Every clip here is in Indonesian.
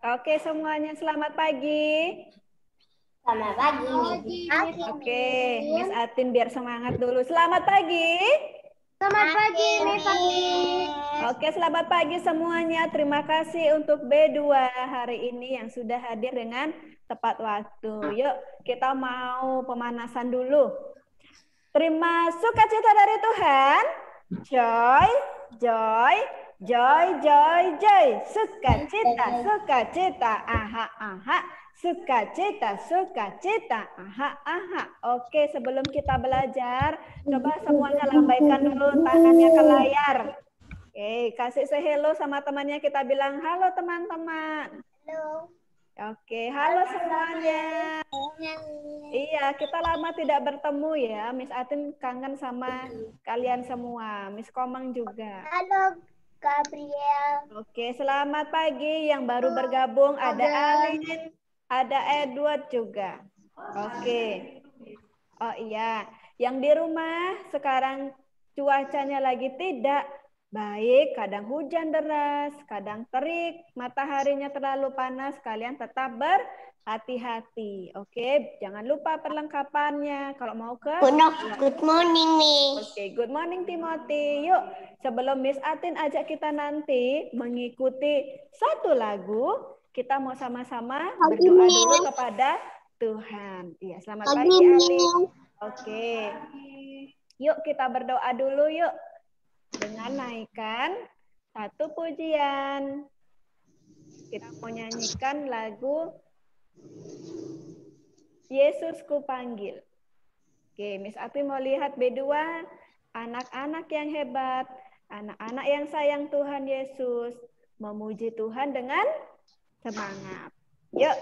Oke semuanya selamat pagi. Selamat pagi. Oke, Miss Atin biar semangat dulu. Selamat pagi. Selamat pagi, Miss Atin. Oke, selamat pagi semuanya. Terima kasih untuk B2 hari ini yang sudah hadir dengan tepat waktu. Yuk, kita mau pemanasan dulu. Terima sukacita dari Tuhan. Joy, joy, Joy, joy, joy. suka suka sukacita. Aha, aha. suka suka sukacita. Aha, aha. Oke, sebelum kita belajar, coba semuanya lambaikan dulu tangannya ke layar. Oke, kasih hello sama temannya. Kita bilang, halo teman-teman. Halo. Oke, halo, semuanya. Iya, kita lama tidak bertemu ya. Miss Atin kangen sama kalian semua. Miss Komang juga. Halo, Gabriel. Oke, selamat pagi yang baru oh, bergabung. Ada Alin, ada Edward juga. Oke. Oh iya, yang di rumah sekarang cuacanya lagi tidak baik, kadang hujan deras, kadang terik, mataharinya terlalu panas, kalian tetap ber hati-hati. Oke, okay? jangan lupa perlengkapannya kalau mau ke. Good morning, Miss. Oke, okay, good morning Timothy. Yuk, sebelum Miss Atin ajak kita nanti mengikuti satu lagu, kita mau sama-sama berdoa dulu kepada Tuhan. Iya, selamat pagi, pagi Oke. Okay. Yuk kita berdoa dulu yuk. Dengan naikkan satu pujian. Kita mau nyanyikan lagu Yesus kupanggil. Oke, Miss Api mau lihat B2, anak-anak yang hebat, anak-anak yang sayang Tuhan Yesus, memuji Tuhan dengan semangat. Yuk,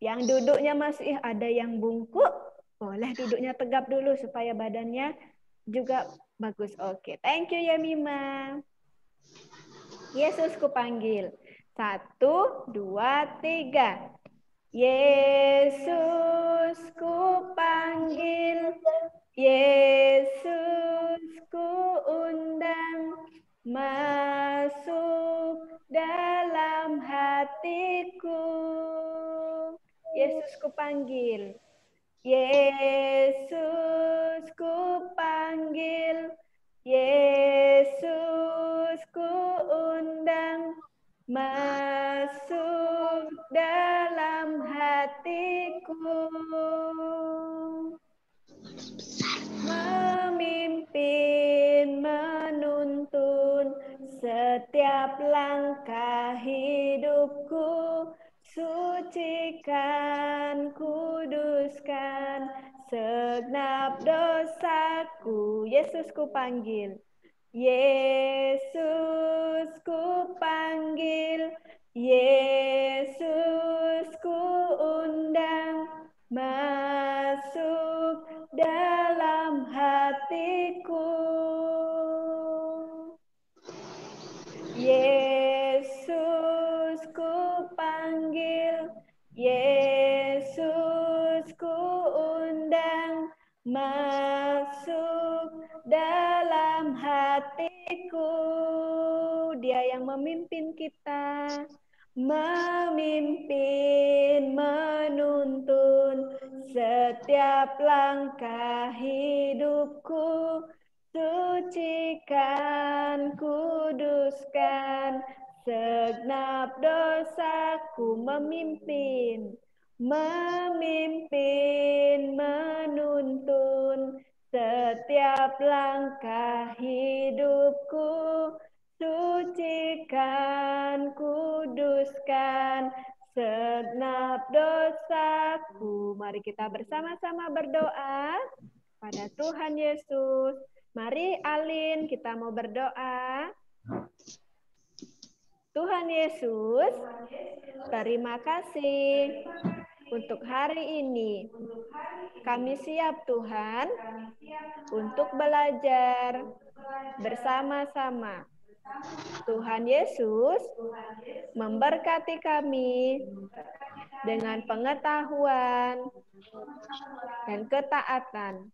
yang duduknya masih ada yang bungkuk, boleh duduknya tegap dulu supaya badannya juga bagus. Oke, thank you ya Mima. Yesus kupanggil. Satu, dua, tiga. Yesus ku panggil, Yesus ku undang, masuk dalam hatiku. Yesus ku panggil, Yesus ku panggil, Yesus ku undang, masuk dalam hatiku memimpin menuntun setiap langkah hidupku sucikan kuduskan segenap dosaku Yesus ku panggil Yesus ku panggil Yesus ku undang masuk dalam hatiku. memimpin kita, memimpin, menuntun setiap langkah hidupku. Sucikan, kuduskan, segenap dosaku memimpin, memimpin, menuntun setiap langkah hidupku sucikan, kuduskan senap dosaku. Mari kita bersama-sama berdoa pada Tuhan Yesus. Mari Alin, kita mau berdoa. Tuhan Yesus, terima kasih untuk hari ini. Kami siap Tuhan untuk belajar bersama-sama Tuhan Yesus memberkati kami dengan pengetahuan dan ketaatan.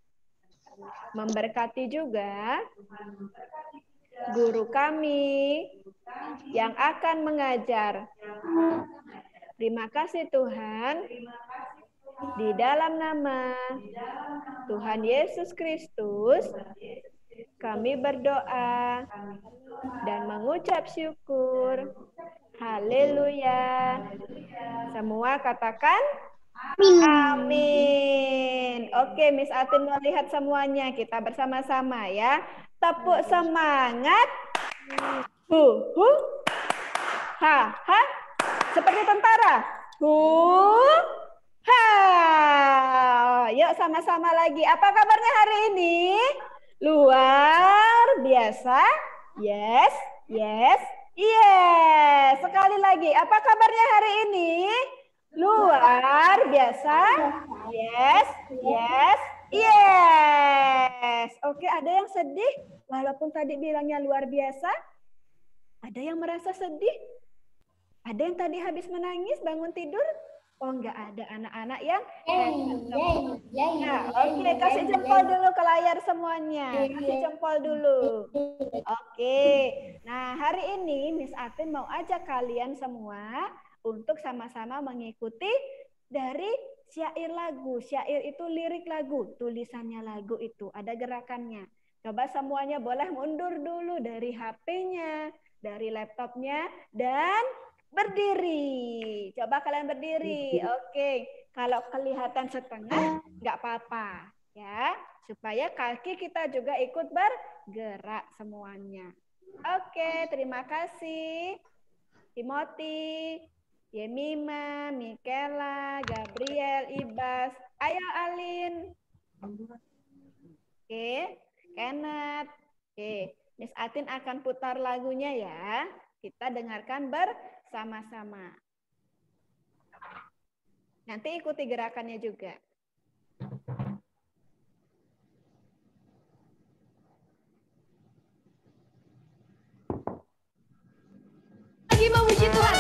Memberkati juga guru kami yang akan mengajar. Terima kasih Tuhan. Di dalam nama Tuhan Yesus Kristus, kami berdoa dan mengucap syukur. Haleluya. Semua katakan amin. amin. Oke, Miss Atin melihat semuanya. Kita bersama-sama ya. Tepuk semangat. Hu, hu. Ha, ha. Seperti tentara. Hu, ha. Yuk sama-sama lagi. Apa kabarnya hari ini? Luar biasa. Yes, yes, yes. Sekali lagi, apa kabarnya hari ini? Luar biasa. Yes, yes, yes. Oke, ada yang sedih? Walaupun tadi bilangnya luar biasa, ada yang merasa sedih? Ada yang tadi habis menangis bangun tidur? Oh, nggak ada anak-anak yang gitu. Nah, oke, okay. kasih jempol dulu ke layar semuanya. Kasih jempol dulu. Oke. Okay. Nah, hari ini Miss Atin mau ajak kalian semua untuk sama-sama mengikuti dari syair lagu. Syair itu lirik lagu, tulisannya lagu itu ada gerakannya. Coba semuanya boleh mundur dulu dari HP-nya, dari laptopnya, dan berdiri. Coba kalian berdiri. Oke. Okay. Kalau kelihatan setengah, nggak apa-apa. Ya, supaya kaki kita juga ikut bergerak semuanya. Oke, okay, terima kasih. Timothy, Yemima, Mikela, Gabriel, Ibas. Ayo Alin. Oke, okay. Kenneth. Oke, okay. Miss Atin akan putar lagunya ya. Kita dengarkan ber sama-sama. Nanti ikuti gerakannya juga. Lagi puji Tuhan.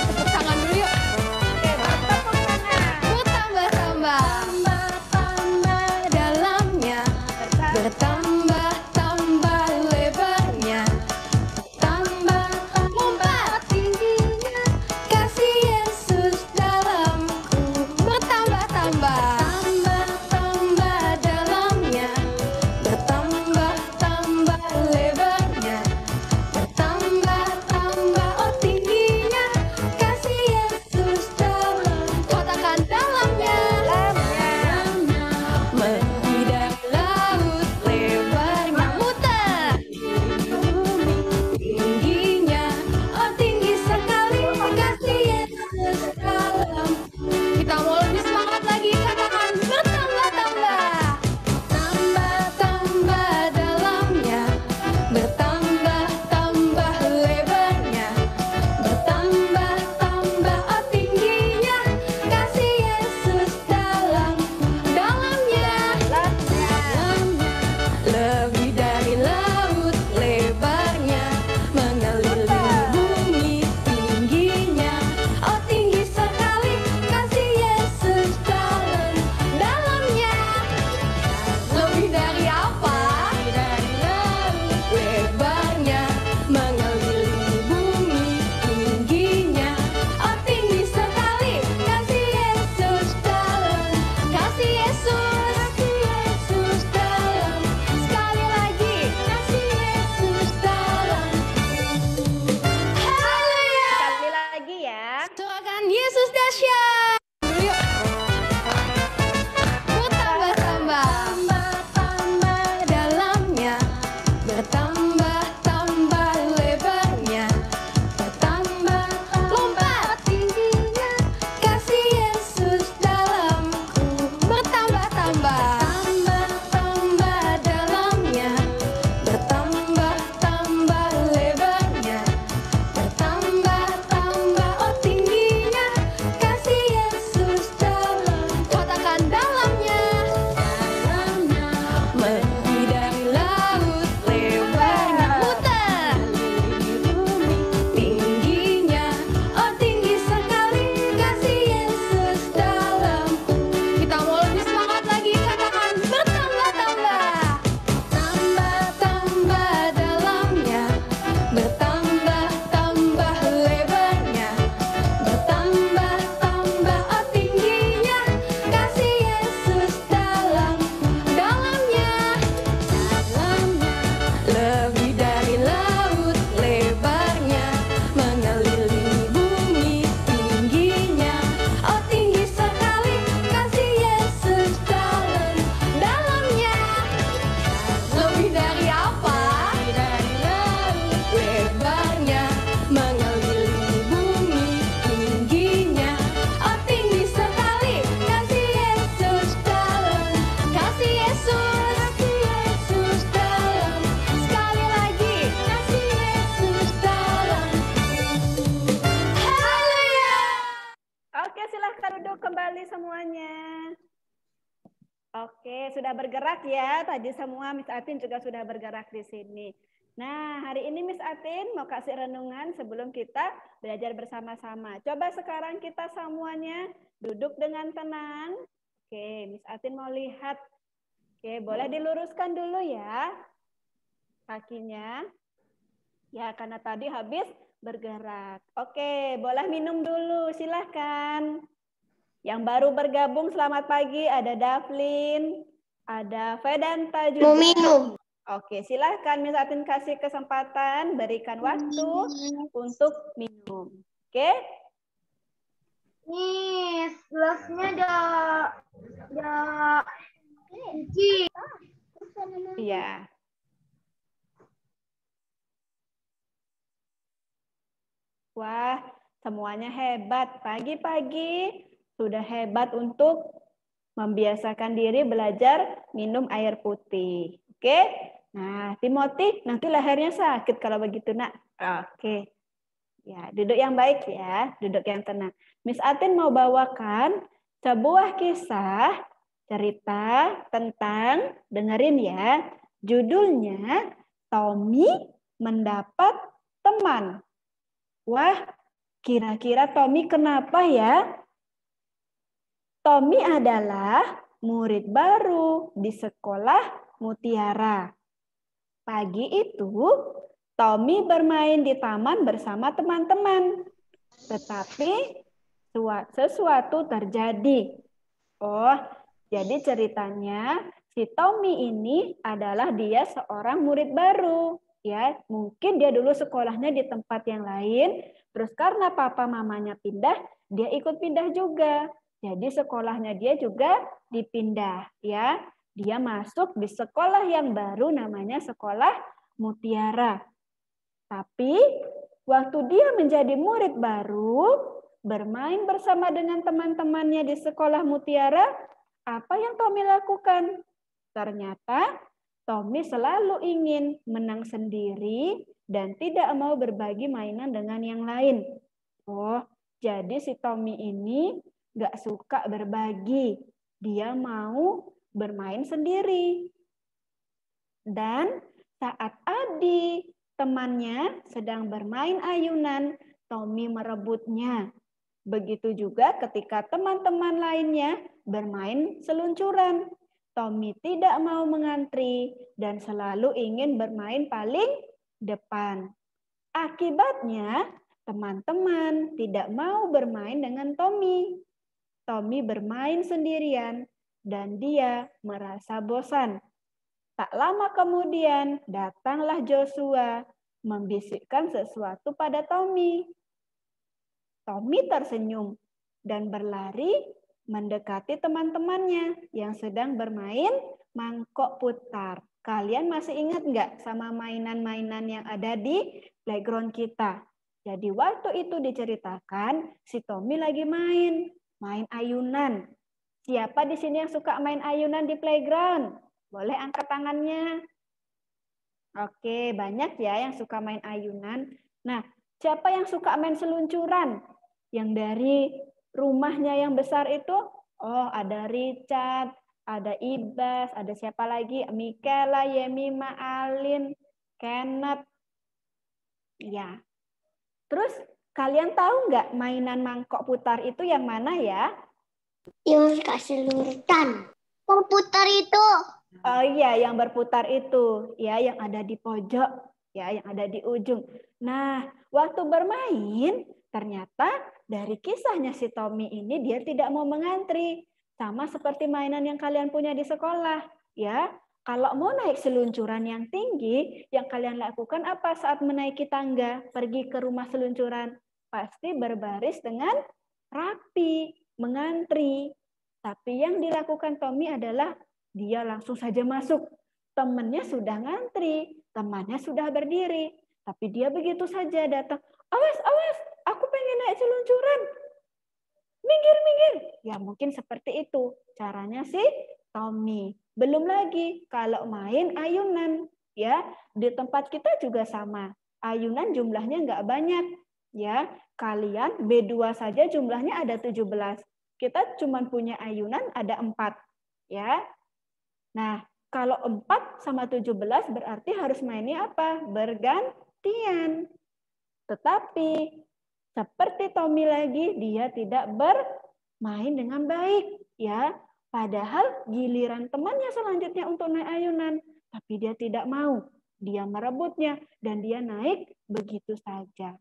sama Miss Atin juga sudah bergerak di sini. Nah, hari ini Miss Atin mau kasih renungan sebelum kita belajar bersama-sama. Coba sekarang kita semuanya duduk dengan tenang. Oke, Miss Atin mau lihat. Oke, boleh diluruskan dulu ya kakinya. Ya, karena tadi habis bergerak. Oke, boleh minum dulu, silahkan. Yang baru bergabung, selamat pagi, ada Daflin. Ada Vedanta juga. Minum. Oke, silahkan Miss Atin kasih kesempatan, berikan waktu untuk minum. Oke? Miss, gelasnya ada, udah cuci. Iya. Wah, semuanya hebat. Pagi-pagi sudah hebat untuk membiasakan diri belajar minum air putih. Oke? Nah, Timothy nanti lahirnya sakit kalau begitu, Nak. Ah. Oke. Ya, duduk yang baik ya, duduk yang tenang. Miss Atin mau bawakan sebuah kisah cerita tentang dengerin ya. Judulnya Tommy mendapat teman. Wah, kira-kira Tommy kenapa ya Tommy adalah murid baru di sekolah Mutiara. Pagi itu, Tommy bermain di taman bersama teman-teman. Tetapi sesuatu terjadi. Oh, jadi ceritanya si Tommy ini adalah dia seorang murid baru. Ya, mungkin dia dulu sekolahnya di tempat yang lain, terus karena papa mamanya pindah, dia ikut pindah juga. Jadi sekolahnya dia juga dipindah ya. Dia masuk di sekolah yang baru namanya sekolah mutiara. Tapi waktu dia menjadi murid baru, bermain bersama dengan teman-temannya di sekolah mutiara, apa yang Tommy lakukan? Ternyata Tommy selalu ingin menang sendiri dan tidak mau berbagi mainan dengan yang lain. Oh, jadi si Tommy ini gak suka berbagi. Dia mau bermain sendiri. Dan saat Adi temannya sedang bermain ayunan, Tommy merebutnya. Begitu juga ketika teman-teman lainnya bermain seluncuran. Tommy tidak mau mengantri dan selalu ingin bermain paling depan. Akibatnya, teman-teman tidak mau bermain dengan Tommy. Tommy bermain sendirian dan dia merasa bosan. Tak lama kemudian datanglah Joshua membisikkan sesuatu pada Tommy. Tommy tersenyum dan berlari mendekati teman-temannya yang sedang bermain mangkok putar. Kalian masih ingat nggak sama mainan-mainan yang ada di playground kita? Jadi waktu itu diceritakan si Tommy lagi main main ayunan. Siapa di sini yang suka main ayunan di playground? Boleh angkat tangannya. Oke, banyak ya yang suka main ayunan. Nah, siapa yang suka main seluncuran? Yang dari rumahnya yang besar itu, oh ada Richard, ada Ibas, ada siapa lagi? Mikela, Yemi, Alin, Kenneth. Ya. Terus Kalian tahu nggak mainan mangkok putar itu yang mana ya? yang kasih lurutan. Komputer itu. Oh iya, yang berputar itu, ya yang ada di pojok, ya yang ada di ujung. Nah, waktu bermain ternyata dari kisahnya si Tommy ini dia tidak mau mengantri, sama seperti mainan yang kalian punya di sekolah, ya. Kalau mau naik seluncuran yang tinggi, yang kalian lakukan apa saat menaiki tangga pergi ke rumah seluncuran? pasti berbaris dengan rapi, mengantri. Tapi yang dilakukan Tommy adalah dia langsung saja masuk. Temannya sudah ngantri, temannya sudah berdiri. Tapi dia begitu saja datang, awas, awas, aku pengen naik seluncuran. Minggir, minggir. Ya mungkin seperti itu caranya sih Tommy. Belum lagi kalau main ayunan. ya Di tempat kita juga sama. Ayunan jumlahnya nggak banyak, ya kalian B2 saja jumlahnya ada 17. Kita cuma punya ayunan ada 4, ya. Nah, kalau 4 sama 17 berarti harus mainnya apa? Bergantian. Tetapi seperti Tommy lagi, dia tidak bermain dengan baik, ya. Padahal giliran temannya selanjutnya untuk naik ayunan, tapi dia tidak mau. Dia merebutnya dan dia naik begitu saja.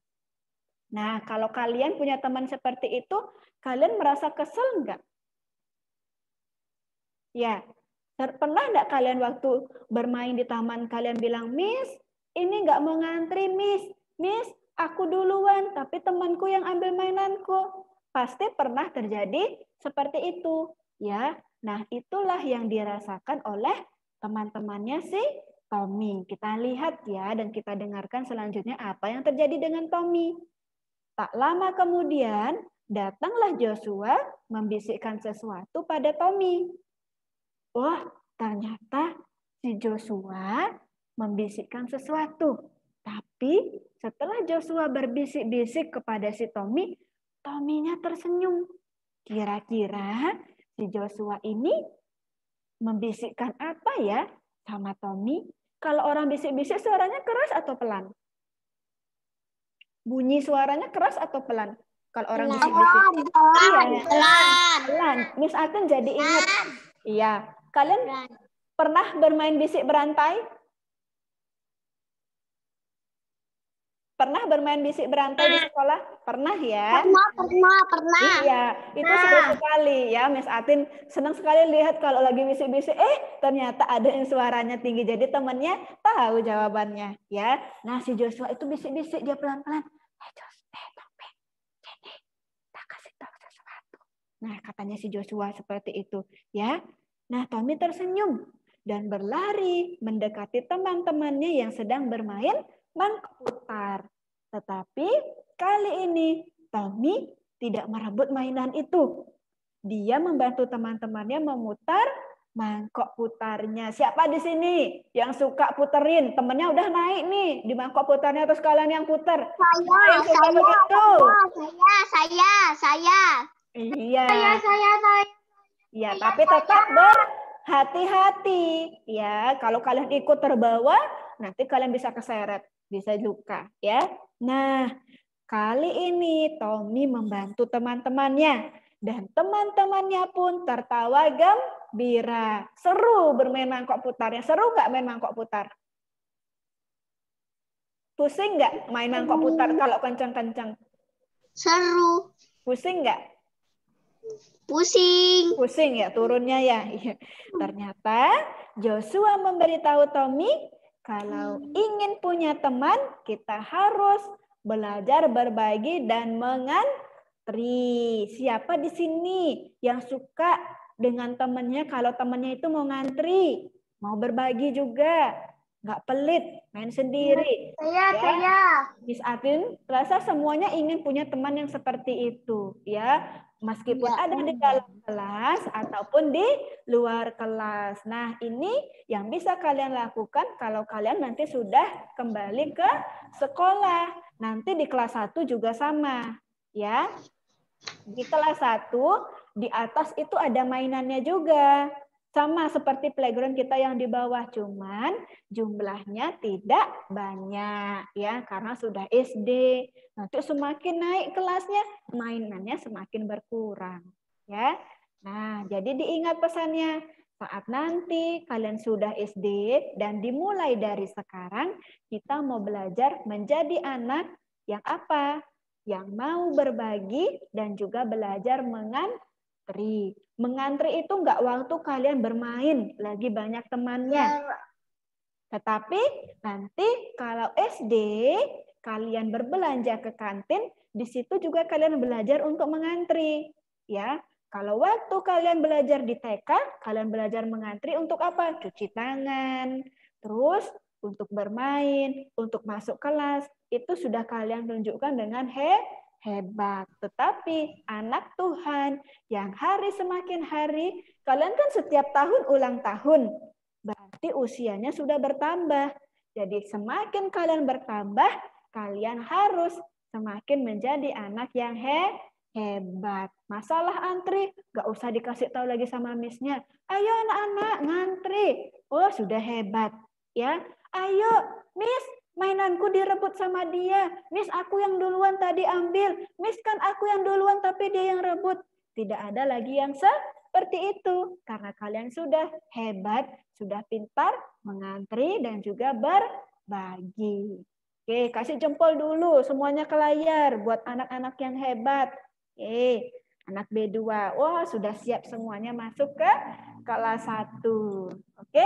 Nah, kalau kalian punya teman seperti itu, kalian merasa kesel enggak? Ya, pernah enggak kalian waktu bermain di taman kalian bilang, Miss, ini enggak mau ngantri, Miss. Miss, aku duluan, tapi temanku yang ambil mainanku. Pasti pernah terjadi seperti itu. ya. Nah, itulah yang dirasakan oleh teman-temannya si Tommy. Kita lihat ya dan kita dengarkan selanjutnya apa yang terjadi dengan Tommy. Tak lama kemudian, datanglah Joshua membisikkan sesuatu pada Tommy. Wah, ternyata si Joshua membisikkan sesuatu. Tapi setelah Joshua berbisik-bisik kepada si Tommy, Tommy-nya tersenyum. Kira-kira si Joshua ini membisikkan apa ya sama Tommy? Kalau orang bisik-bisik suaranya keras atau pelan? bunyi suaranya keras atau pelan? Kalau orang bisik-bisik. Pelan, iya, iya, pelan. Pelan. Miss Aten jadi ingat. Iya. Kalian pelan. pernah bermain bisik berantai? Pernah bermain bisik berantai di sekolah? Pernah ya? Pernah, pernah, pernah. Iya, itu nah. seru sekali ya, Miss Atin. Senang sekali lihat kalau lagi bisik-bisik, eh ternyata ada yang suaranya tinggi. Jadi temannya tahu jawabannya ya. Nah, si Joshua itu bisik-bisik dia pelan-pelan eh Jos, eh Tope, jadi tak kasih tahu sesuatu. Nah katanya si Joshua seperti itu ya. Nah Tommy tersenyum dan berlari mendekati teman-temannya yang sedang bermain mangkuk putar. Tetapi kali ini Tommy tidak merebut mainan itu. Dia membantu teman-temannya memutar mangkok putarnya. Siapa di sini yang suka puterin? Temennya udah naik nih di mangkok putarnya atau sekalian yang puter. Saya, yang suka saya, saya, saya, saya, saya. Iya. Saya, saya, saya. Iya, tapi tetap berhati-hati. Ya, kalau kalian ikut terbawa, nanti kalian bisa keseret, bisa luka, ya. Nah, kali ini Tommy membantu teman-temannya dan teman-temannya pun tertawa gembira Bira Seru bermain mangkok putar. Ya. seru nggak main mangkok putar? Pusing nggak main mangkok putar hmm. kalau kencang-kencang? Seru. Pusing nggak? Pusing. Pusing ya turunnya ya. Iya. Ternyata Joshua memberitahu Tommy kalau hmm. ingin punya teman kita harus belajar berbagi dan mengantri. Siapa di sini yang suka dengan temennya kalau temennya itu mau ngantri, mau berbagi juga, nggak pelit, main sendiri. Saya, ya. saya. Miss Atin, rasa semuanya ingin punya teman yang seperti itu, ya. Meskipun ya, ada di dalam kelas ataupun di luar kelas. Nah, ini yang bisa kalian lakukan kalau kalian nanti sudah kembali ke sekolah. Nanti di kelas satu juga sama, ya. Di kelas satu di atas itu ada mainannya juga. Sama seperti playground kita yang di bawah, cuman jumlahnya tidak banyak ya karena sudah SD. Nanti semakin naik kelasnya, mainannya semakin berkurang ya. Nah, jadi diingat pesannya, saat nanti kalian sudah SD dan dimulai dari sekarang, kita mau belajar menjadi anak yang apa? Yang mau berbagi dan juga belajar mengantar ngantri. Mengantri itu enggak waktu kalian bermain lagi banyak temannya. Iya. Tetapi nanti kalau SD kalian berbelanja ke kantin, di situ juga kalian belajar untuk mengantri, ya. Kalau waktu kalian belajar di TK, kalian belajar mengantri untuk apa? Cuci tangan, terus untuk bermain, untuk masuk kelas, itu sudah kalian tunjukkan dengan hebat. Tetapi anak Tuhan yang hari semakin hari, kalian kan setiap tahun ulang tahun, berarti usianya sudah bertambah. Jadi semakin kalian bertambah, kalian harus semakin menjadi anak yang he hebat. Masalah antri, gak usah dikasih tahu lagi sama misnya. Ayo anak-anak ngantri. Oh sudah hebat. ya. Ayo, miss mainanku direbut sama dia. Miss, aku yang duluan tadi ambil. Miss, kan aku yang duluan tapi dia yang rebut. Tidak ada lagi yang seperti itu. Karena kalian sudah hebat, sudah pintar, mengantri, dan juga berbagi. Oke, kasih jempol dulu semuanya ke layar buat anak-anak yang hebat. Oke, anak B2. Wah, sudah siap semuanya masuk ke kelas 1. Oke,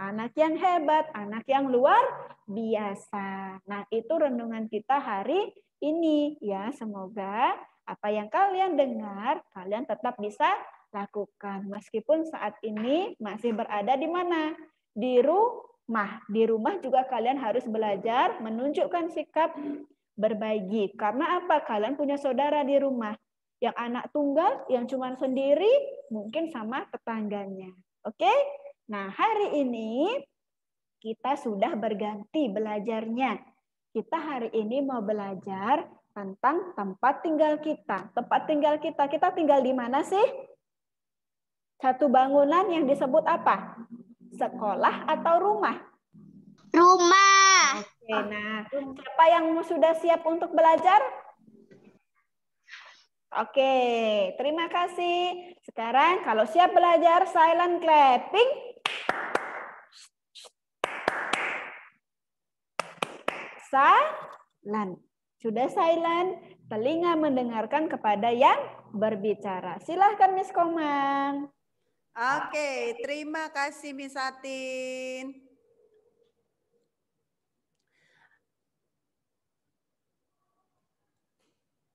Anak yang hebat, anak yang luar biasa. Nah, itu renungan kita hari ini ya. Semoga apa yang kalian dengar, kalian tetap bisa lakukan meskipun saat ini masih berada di mana? Di rumah. Di rumah juga kalian harus belajar menunjukkan sikap berbagi. Karena apa? Kalian punya saudara di rumah. Yang anak tunggal, yang cuma sendiri, mungkin sama tetangganya. Oke? Okay? Nah, hari ini kita sudah berganti belajarnya. Kita hari ini mau belajar tentang tempat tinggal kita. Tempat tinggal kita, kita tinggal di mana sih? Satu bangunan yang disebut apa? Sekolah atau rumah? Rumah. Oke, nah, siapa yang sudah siap untuk belajar? Oke, terima kasih. Sekarang kalau siap belajar silent clapping. silent. Sudah silent, telinga mendengarkan kepada yang berbicara. Silahkan Miss Komang. Oke, terima kasih Miss Atin.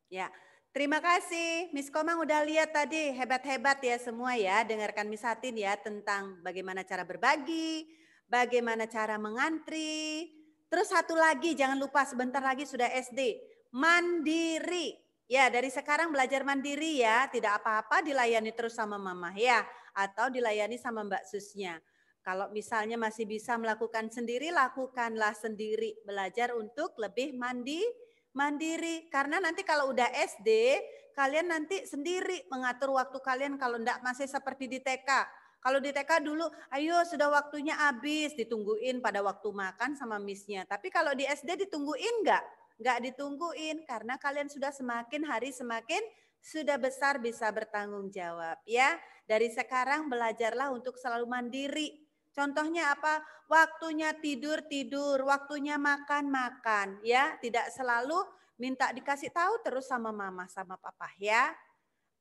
Ya, terima kasih. Miss Komang udah lihat tadi hebat-hebat ya semua ya. Dengarkan Miss Atin ya tentang bagaimana cara berbagi, bagaimana cara mengantri, Terus satu lagi jangan lupa sebentar lagi sudah SD. Mandiri. Ya, dari sekarang belajar mandiri ya. Tidak apa-apa dilayani terus sama mama ya atau dilayani sama Mbak Susnya. Kalau misalnya masih bisa melakukan sendiri, lakukanlah sendiri. Belajar untuk lebih mandi mandiri. Karena nanti kalau udah SD, kalian nanti sendiri mengatur waktu kalian kalau enggak masih seperti di TK kalau di TK dulu, ayo sudah waktunya habis, ditungguin pada waktu makan sama misnya. Tapi kalau di SD ditungguin enggak? Enggak ditungguin karena kalian sudah semakin hari semakin sudah besar bisa bertanggung jawab ya. Dari sekarang belajarlah untuk selalu mandiri, Contohnya apa? Waktunya tidur tidur, waktunya makan makan, ya. Tidak selalu minta dikasih tahu terus sama mama sama papa ya.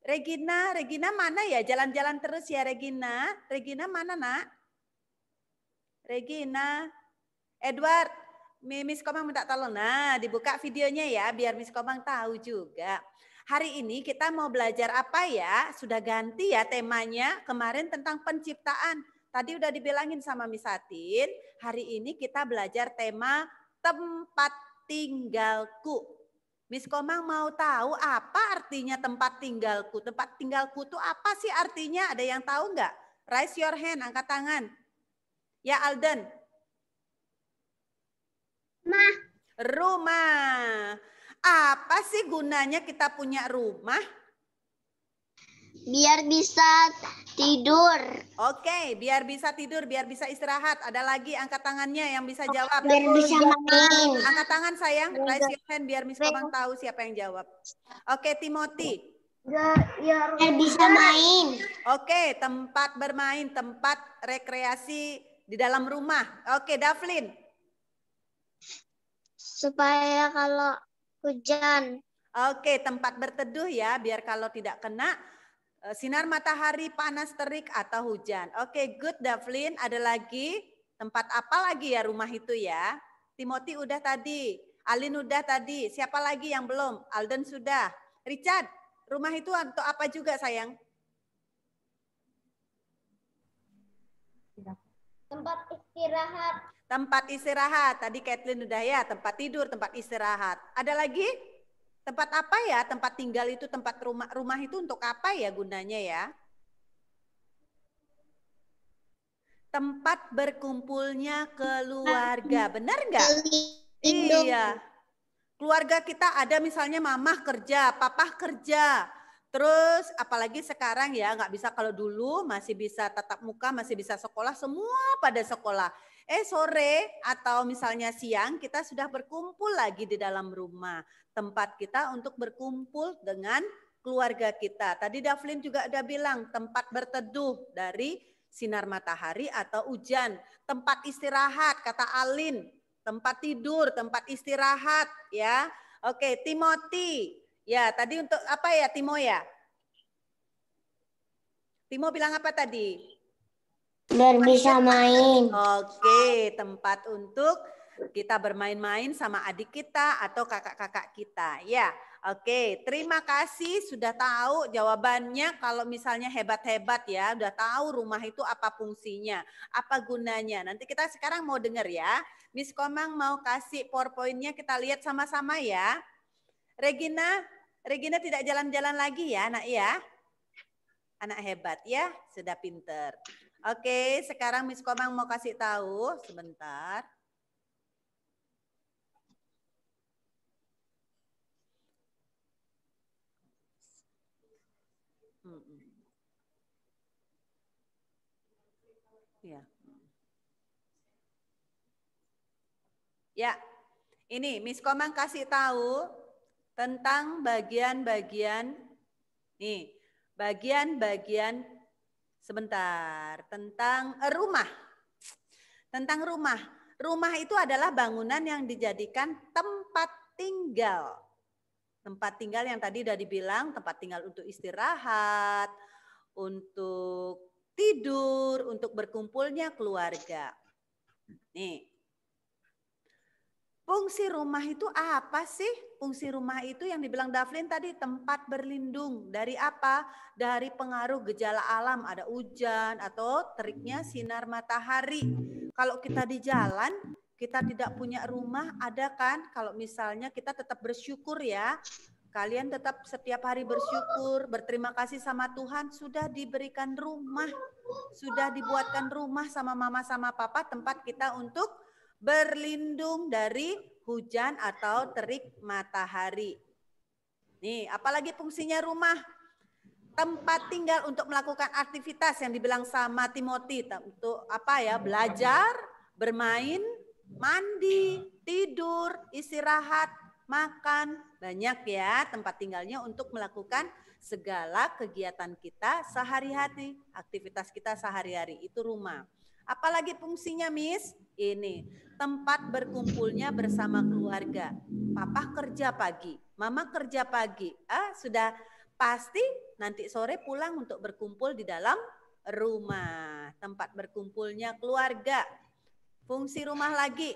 Regina, Regina mana ya? Jalan-jalan terus ya Regina. Regina mana nak? Regina. Edward, Miss Komang minta tolong. Nah, dibuka videonya ya biar Miss Komang tahu juga. Hari ini kita mau belajar apa ya? Sudah ganti ya temanya kemarin tentang penciptaan. Tadi udah dibilangin sama Miss Satin, hari ini kita belajar tema tempat tinggalku. Miss Komang mau tahu apa artinya tempat tinggalku? Tempat tinggalku itu apa sih artinya? Ada yang tahu nggak? Raise your hand, angkat tangan. Ya Alden. Ma. Rumah. Apa sih gunanya kita punya rumah? Biar bisa tidur. Oke, biar bisa tidur, biar bisa istirahat. Ada lagi angkat tangannya yang bisa jawab. Biar bisa main. Angkat tangan sayang, raise your hand biar Miss Komang tahu siapa yang jawab. Oke, Timothy. Biar bisa main. Oke, tempat bermain, tempat rekreasi di dalam rumah. Oke, Daflin Supaya kalau hujan. Oke, tempat berteduh ya, biar kalau tidak kena Eh, sinar matahari, panas terik, atau hujan. Oke, okay, good Davlin. Ada lagi? Tempat apa lagi ya rumah itu ya? Timothy udah tadi. Alin udah tadi. Siapa lagi yang belum? Alden sudah. Richard, rumah itu untuk apa juga sayang? Tempat istirahat. Tempat istirahat. Tadi Kathleen udah ya, tempat tidur, tempat istirahat. Ada lagi? Tempat apa ya? Tempat tinggal itu tempat rumah rumah itu untuk apa ya gunanya ya? Tempat berkumpulnya keluarga, benar nggak? Iya. Keluarga kita ada misalnya mamah kerja, papah kerja, Terus apalagi sekarang ya nggak bisa kalau dulu masih bisa tetap muka, masih bisa sekolah, semua pada sekolah. Eh sore atau misalnya siang kita sudah berkumpul lagi di dalam rumah. Tempat kita untuk berkumpul dengan keluarga kita. Tadi Davlin juga udah bilang tempat berteduh dari sinar matahari atau hujan. Tempat istirahat kata Alin. Tempat tidur, tempat istirahat ya. Oke, Timothy. Ya, tadi untuk apa ya Timo ya? Timo bilang apa tadi? Biar bisa main. Oke, tempat untuk kita bermain-main sama adik kita atau kakak-kakak kita. Ya, oke. Terima kasih sudah tahu jawabannya. Kalau misalnya hebat-hebat ya, sudah tahu rumah itu apa fungsinya, apa gunanya. Nanti kita sekarang mau dengar ya. Miss Komang mau kasih powerpointnya kita lihat sama-sama ya. Regina, Regina tidak jalan-jalan lagi ya anak ya. Anak hebat ya, sudah pinter. Oke, sekarang Miss Komang mau kasih tahu sebentar. Hmm. Ya. Ya. Ini Miss Komang kasih tahu tentang bagian-bagian nih, bagian-bagian Sebentar, tentang eh, rumah. Tentang rumah. Rumah itu adalah bangunan yang dijadikan tempat tinggal. Tempat tinggal yang tadi sudah dibilang, tempat tinggal untuk istirahat, untuk tidur, untuk berkumpulnya keluarga. Nih, Fungsi rumah itu apa sih? Fungsi rumah itu yang dibilang Davlin tadi tempat berlindung dari apa? Dari pengaruh gejala alam, ada hujan atau teriknya sinar matahari. Kalau kita di jalan, kita tidak punya rumah, ada kan? Kalau misalnya kita tetap bersyukur ya, kalian tetap setiap hari bersyukur, berterima kasih sama Tuhan sudah diberikan rumah, sudah dibuatkan rumah sama mama sama papa tempat kita untuk berlindung dari hujan atau terik matahari. Nih, apalagi fungsinya rumah? Tempat tinggal untuk melakukan aktivitas yang dibilang sama Timoti, untuk apa ya? Belajar, bermain, mandi, tidur, istirahat, makan, banyak ya tempat tinggalnya untuk melakukan segala kegiatan kita sehari-hari, aktivitas kita sehari-hari itu rumah. Apalagi fungsinya, Miss? Ini tempat berkumpulnya bersama keluarga. Papa kerja pagi, mama kerja pagi. Ah, sudah pasti nanti sore pulang untuk berkumpul di dalam rumah. Tempat berkumpulnya keluarga. Fungsi rumah lagi.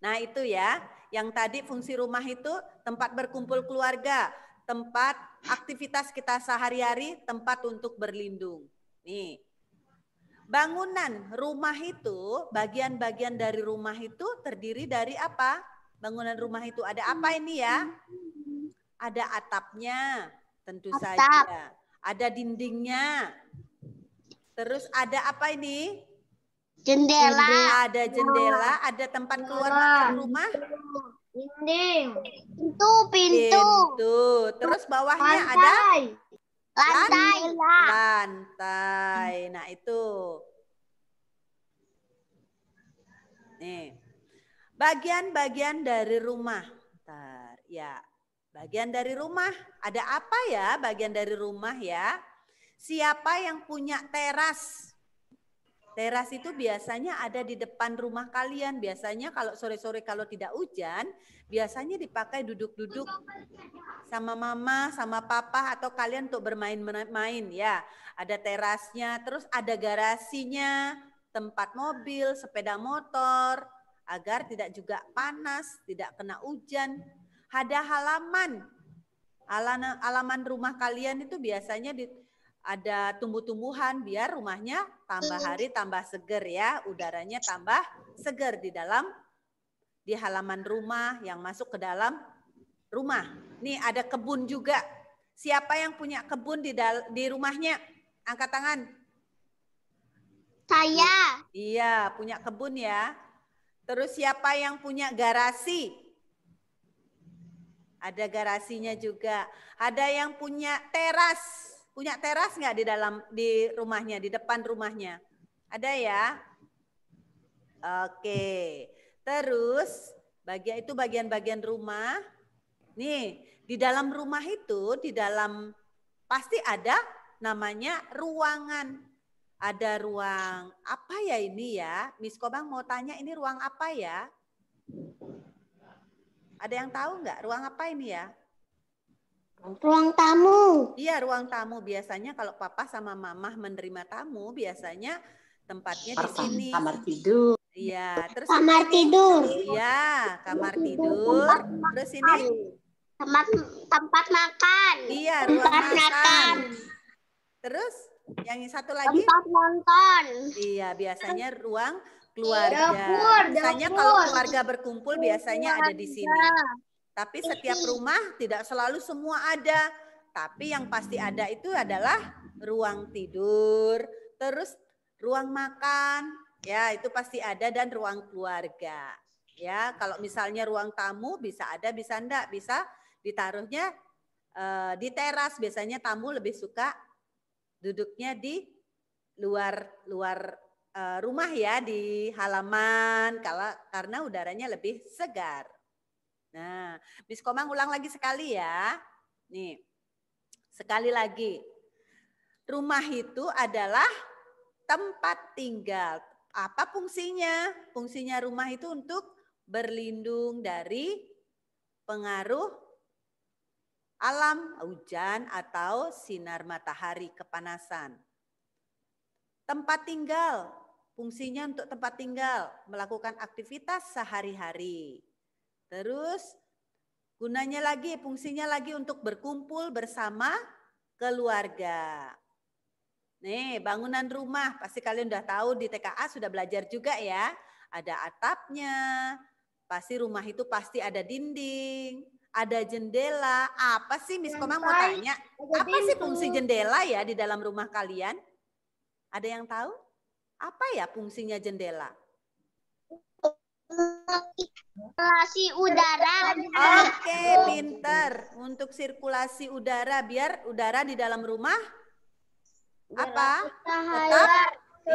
Nah, itu ya. Yang tadi fungsi rumah itu tempat berkumpul keluarga, tempat aktivitas kita sehari-hari, tempat untuk berlindung. Nih, bangunan rumah itu, bagian-bagian dari rumah itu terdiri dari apa? Bangunan rumah itu ada apa ini ya? Ada atapnya, tentu Atap. saja. Ada dindingnya. Terus ada apa ini? Jendela. Ada jendela, ada tempat keluar masuk rumah. Dinding. Pintu, pintu. Pintu. Terus bawahnya Pantai. ada Lantai. Lantai. Nah, itu. Nih. Bagian-bagian dari rumah. Bentar, ya. Bagian dari rumah. Ada apa ya bagian dari rumah ya? Siapa yang punya teras? Teras itu biasanya ada di depan rumah kalian. Biasanya kalau sore-sore kalau tidak hujan, biasanya dipakai duduk-duduk sama mama, sama papa atau kalian untuk bermain-main ya. Ada terasnya, terus ada garasinya, tempat mobil, sepeda motor agar tidak juga panas, tidak kena hujan. Ada halaman. Halaman rumah kalian itu biasanya di ada tumbuh-tumbuhan biar rumahnya tambah hari tambah seger ya, udaranya tambah seger di dalam di halaman rumah yang masuk ke dalam rumah. Nih ada kebun juga. Siapa yang punya kebun di dal di rumahnya? Angkat tangan. Saya. Iya, punya kebun ya. Terus siapa yang punya garasi? Ada garasinya juga. Ada yang punya teras Punya teras nggak di dalam di rumahnya, di depan rumahnya? Ada ya? Oke. Terus bagian itu bagian-bagian rumah. Nih, di dalam rumah itu di dalam pasti ada namanya ruangan. Ada ruang apa ya ini ya? Miss Kobang mau tanya ini ruang apa ya? Ada yang tahu nggak ruang apa ini ya? Ruang tamu. Iya, ruang tamu biasanya kalau papa sama mamah menerima tamu biasanya tempatnya di sini. Kamar tidur. Iya, terus kamar tidur. Iya, kamar tidur. Terus ini tempat tempat makan. Iya, ruang tempat makan. makan. Terus yang satu lagi tempat nonton. Iya, biasanya ruang iya, keluarga. Biasanya kalau keluarga berkumpul biasanya ada di sini. Iya. Tapi iya setiap rumah tidak selalu semua ada. Tapi yang pasti ada itu adalah ruang tidur, terus ruang makan, ya itu pasti ada dan ruang keluarga. Ya, kalau misalnya ruang tamu bisa ada, bisa enggak, bisa ditaruhnya eh, di teras. Biasanya tamu lebih suka duduknya di luar luar eh, rumah ya, di halaman kalau karena udaranya lebih segar. Nah, Miss Komang ulang lagi sekali ya. Nih, sekali lagi. Rumah itu adalah tempat tinggal. Apa fungsinya? Fungsinya rumah itu untuk berlindung dari pengaruh alam, hujan, atau sinar matahari, kepanasan. Tempat tinggal, fungsinya untuk tempat tinggal, melakukan aktivitas sehari-hari. Terus gunanya lagi, fungsinya lagi untuk berkumpul bersama keluarga. Nih, bangunan rumah pasti kalian udah tahu di TKA sudah belajar juga ya. Ada atapnya, pasti rumah itu pasti ada dinding, ada jendela. Apa sih Miss Komang mau tanya? Apa sih fungsi jendela ya di dalam rumah kalian? Ada yang tahu? Apa ya fungsinya jendela? sirkulasi udara. Oke, okay, pinter. Untuk sirkulasi udara biar udara di dalam rumah apa? Tetap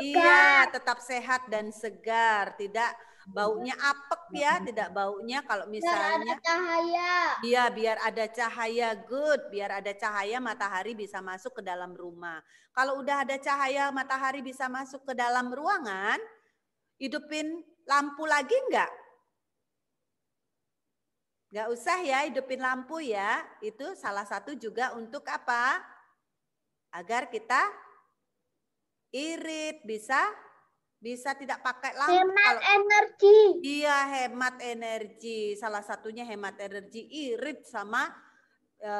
iya, tetap sehat dan segar, tidak baunya apek ya, tidak baunya kalau misalnya biar ada cahaya. Iya, biar ada cahaya good, biar ada cahaya matahari bisa masuk ke dalam rumah. Kalau udah ada cahaya matahari bisa masuk ke dalam ruangan, hidupin Lampu lagi enggak? Enggak usah ya hidupin lampu ya. Itu salah satu juga untuk apa? Agar kita irit bisa bisa tidak pakai lampu. Hemat kalau, energi. Iya, hemat energi. Salah satunya hemat energi irit sama e,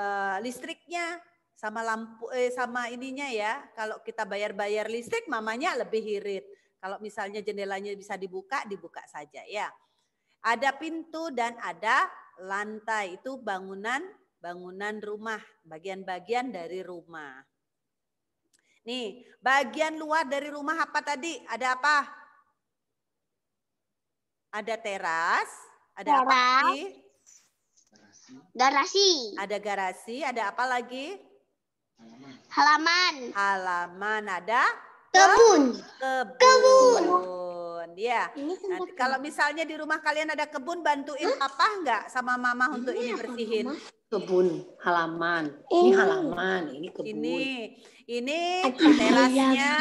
listriknya, sama lampu eh sama ininya ya. Kalau kita bayar-bayar listrik mamanya lebih irit. Kalau misalnya jendelanya bisa dibuka, dibuka saja ya. Ada pintu dan ada lantai. Itu bangunan bangunan rumah, bagian-bagian dari rumah. Nih, bagian luar dari rumah apa tadi? Ada apa? Ada teras, ada apa lagi? Garasi. Ada garasi, ada apa lagi? Halaman. Halaman ada Kebun. Kebun. Kebun. Ya. Nanti kalau misalnya di rumah kalian ada kebun, bantuin Hah? papa nggak sama mama untuk ini, ini bersihin? Kebun, halaman. Ini halaman, ini kebun. Ini, ini terasnya,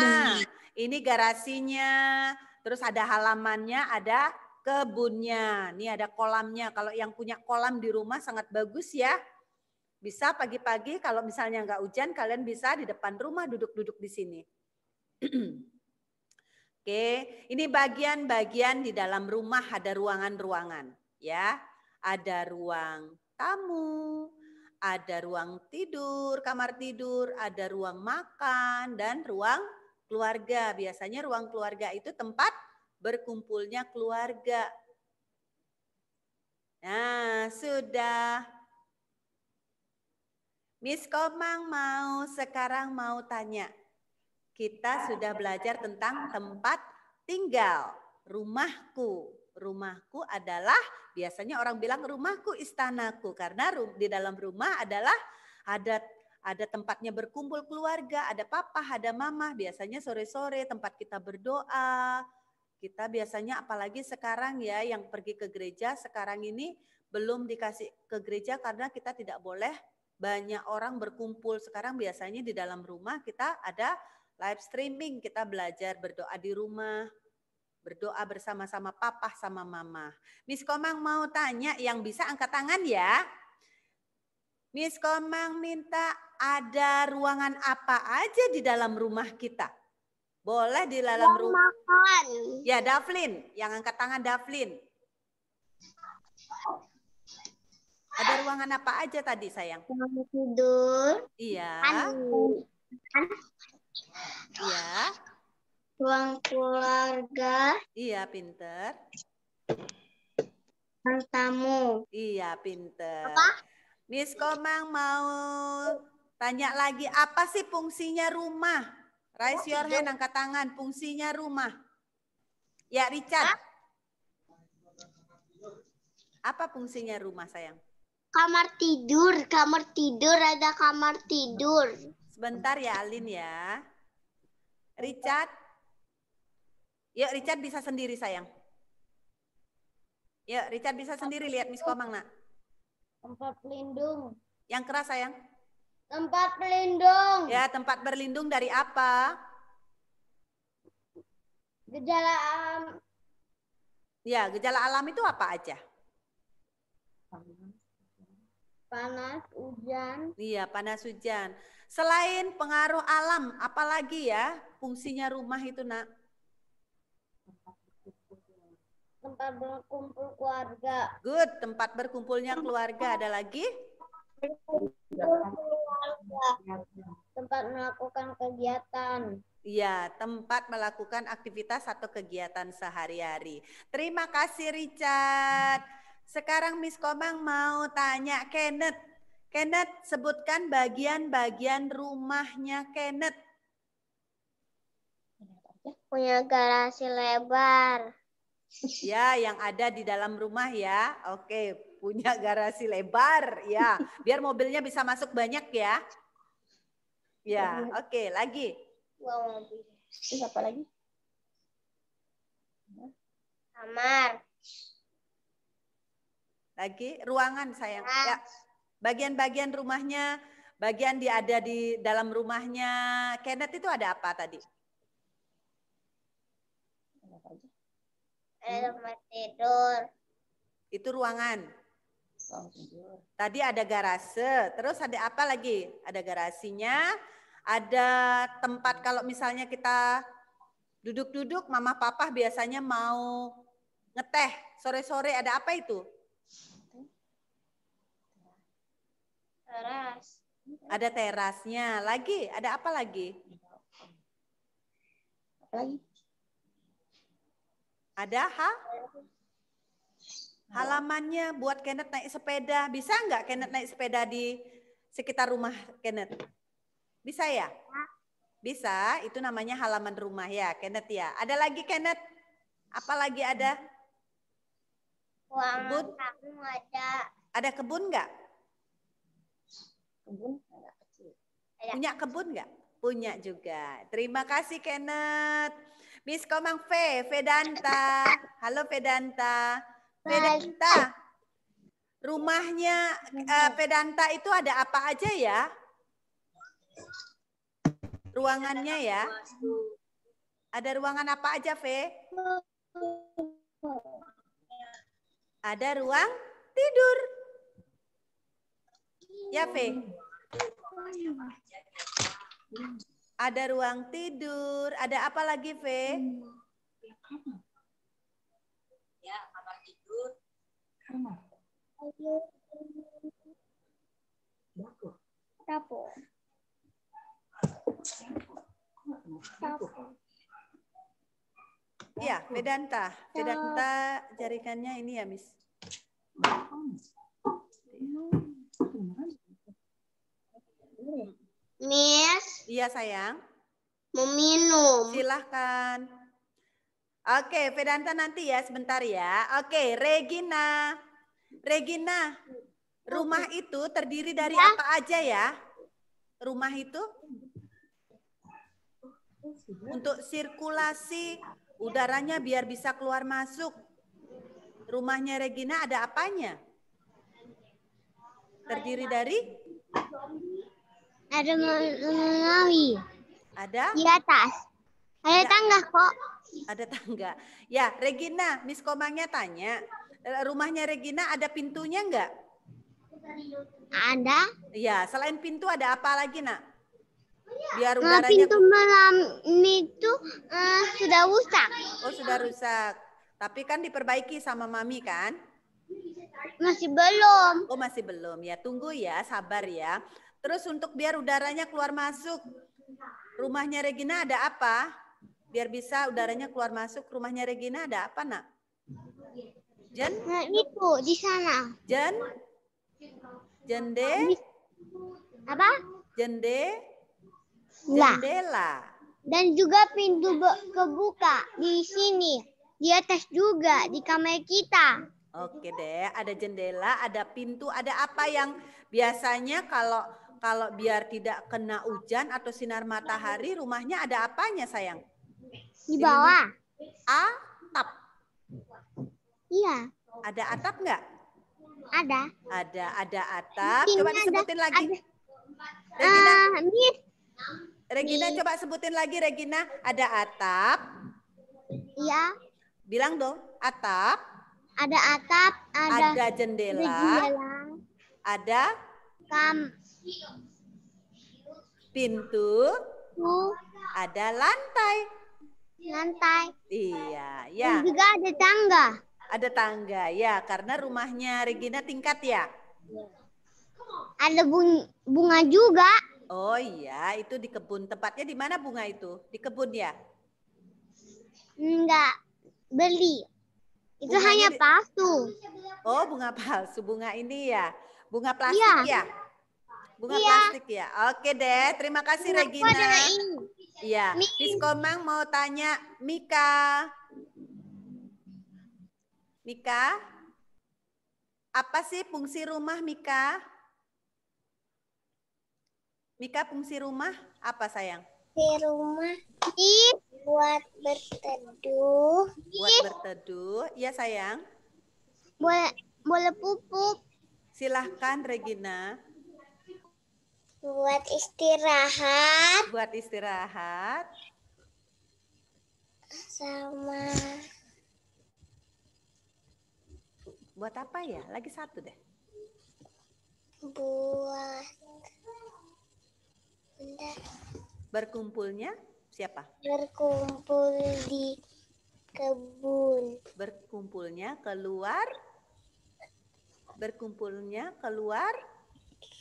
ini garasinya, terus ada halamannya, ada kebunnya. Ini ada kolamnya. Kalau yang punya kolam di rumah sangat bagus ya. Bisa pagi-pagi kalau misalnya nggak hujan, kalian bisa di depan rumah duduk-duduk di sini. Oke, ini bagian-bagian di dalam rumah ada ruangan-ruangan, ya. Ada ruang tamu, ada ruang tidur, kamar tidur, ada ruang makan dan ruang keluarga. Biasanya ruang keluarga itu tempat berkumpulnya keluarga. Nah, sudah Miss Komang mau sekarang mau tanya kita sudah belajar tentang tempat tinggal, rumahku. Rumahku adalah biasanya orang bilang rumahku istanaku karena di dalam rumah adalah ada ada tempatnya berkumpul keluarga, ada papa, ada mama, biasanya sore-sore tempat kita berdoa. Kita biasanya apalagi sekarang ya yang pergi ke gereja sekarang ini belum dikasih ke gereja karena kita tidak boleh banyak orang berkumpul. Sekarang biasanya di dalam rumah kita ada live streaming kita belajar berdoa di rumah, berdoa bersama-sama papa sama mama. Miss Komang mau tanya yang bisa angkat tangan ya. Miss Komang minta ada ruangan apa aja di dalam rumah kita? Boleh di dalam rumah. Makan. Ya, Daflin Yang angkat tangan Davlin. Ada ruangan apa aja tadi, sayang? Ruang tidur. Iya. Kan- Ya. Ruang keluarga. Iya, pinter. Ruang tamu. Iya, pinter. Apa? Miss Komang mau tanya lagi apa sih fungsinya rumah? Raise your hand, angkat tangan. Fungsinya rumah. Ya, Richard. Apa fungsinya rumah, sayang? Kamar tidur, kamar tidur, ada kamar tidur. Bentar ya Alin ya. Richard. Yuk Richard bisa sendiri sayang. Yuk Richard bisa sendiri lihat Miss Komang nak. Tempat pelindung. Yang keras sayang. Tempat pelindung. Ya tempat berlindung dari apa? Gejala alam. Ya gejala alam itu apa aja? panas hujan. Iya, panas hujan. Selain pengaruh alam, apalagi ya fungsinya rumah itu, Nak? Tempat berkumpul keluarga. Good, tempat berkumpulnya keluarga. Ada lagi? Tempat melakukan kegiatan. Iya, tempat melakukan aktivitas atau kegiatan sehari-hari. Terima kasih Richard. Sekarang Miss Komang mau tanya Kenneth. Kenneth, sebutkan bagian-bagian rumahnya Kenneth. Punya garasi lebar. Ya, yang ada di dalam rumah ya. Oke, punya garasi lebar ya. Biar mobilnya bisa masuk banyak ya. Ya, oke. lagi. Wow, mobil. Siapa lagi? Kamar. Lagi ruangan sayang. Iya. Ya. Bagian-bagian rumahnya, bagian dia ada di dalam rumahnya. Kenneth itu ada apa tadi? Ada rumah hmm? tidur. Itu ruangan. Tadi ada garase, terus ada apa lagi? Ada garasinya, ada tempat kalau misalnya kita duduk-duduk, mama papa biasanya mau ngeteh sore-sore ada apa itu? Teras. Ada terasnya. Lagi, ada apa lagi? Apa lagi? Ada ha? Halamannya buat Kenneth naik sepeda. Bisa nggak Kenneth naik sepeda di sekitar rumah Kenneth? Bisa ya? Bisa, itu namanya halaman rumah ya, Kenneth ya. Ada lagi Kenneth? Apa lagi ada? Ruang kebun. ada. Ada kebun nggak? kebun kecil. Punya kebun nggak? Punya juga. Terima kasih Kenneth. Miss Komang V Vedanta. Halo Vedanta. Vedanta. Rumahnya uh, Vedanta itu ada apa aja ya? Ruangannya ya? Ada ruangan apa aja, V Ada ruang tidur. Ya, Fe. Ada ruang tidur. Ada apa lagi, Fe? Ya, kamar tidur. Kamar. Dapur. Dapur. Ya, Vedanta. Vedanta jaringannya ini ya, Miss. Miss. Iya sayang. Meminum. Silahkan. Oke, Vedanta nanti ya sebentar ya. Oke, Regina. Regina, rumah itu terdiri dari ya. apa aja ya? Rumah itu? Untuk sirkulasi udaranya biar bisa keluar masuk. Rumahnya Regina ada apanya? terdiri dari ada mengawi. Ada? Di atas. Ada tangga kok. Ada tangga. Ya, Regina, Miss Komangnya tanya, e, rumahnya Regina ada pintunya enggak? Ada. Ya, selain pintu ada apa lagi, Nak? Biar eh, udaranya pintu malam itu uh, sudah rusak. Oh, sudah rusak. Tapi kan diperbaiki sama Mami kan? masih belum. Oh, masih belum ya. Tunggu ya, sabar ya. Terus untuk biar udaranya keluar masuk. Rumahnya Regina ada apa? Biar bisa udaranya keluar masuk rumahnya Regina ada apa, Nak? Jen? Nah, itu di sana. Jen? Jende? Apa? Jende? Jendela. Dan juga pintu kebuka di sini. Di atas juga di kamar kita. Oke deh, ada jendela, ada pintu, ada apa yang biasanya kalau kalau biar tidak kena hujan atau sinar matahari, rumahnya ada apanya sayang? Di bawah. Atap. Iya. Ada atap nggak? Ada. Ada, ada atap. Mungkin coba disebutin ada, lagi. Ada. Regina. Uh, Regina coba sebutin lagi Regina. Ada atap. Iya. Bilang dong, atap. Ada atap, ada, ada jendela, jendela, ada kam, pintu, pintu, ada lantai. Lantai. Iya, ya. Dan juga ada tangga. Ada tangga, ya. Karena rumahnya Regina tingkat ya. Ada bunga, juga. Oh iya, itu di kebun. Tempatnya di mana bunga itu? Di kebun ya? Enggak, beli. Itu bunga hanya ini... palsu. Oh, bunga palsu. Bunga ini ya. Bunga iya. plastik ya. ya. Bunga ya. plastik ya. Oke deh, terima kasih bunga Regina. Iya. Miss Komang mau tanya Mika. Mika, apa sih fungsi rumah Mika? Mika fungsi rumah apa sayang? di rumah buat berteduh. Buat berteduh, ya sayang. Boleh boleh pupuk. Silahkan Regina. Buat istirahat. Buat istirahat. Sama. Buat apa ya? Lagi satu deh. Buat. Bentar. Berkumpulnya siapa? Berkumpul di kebun. Berkumpulnya keluar Berkumpulnya keluar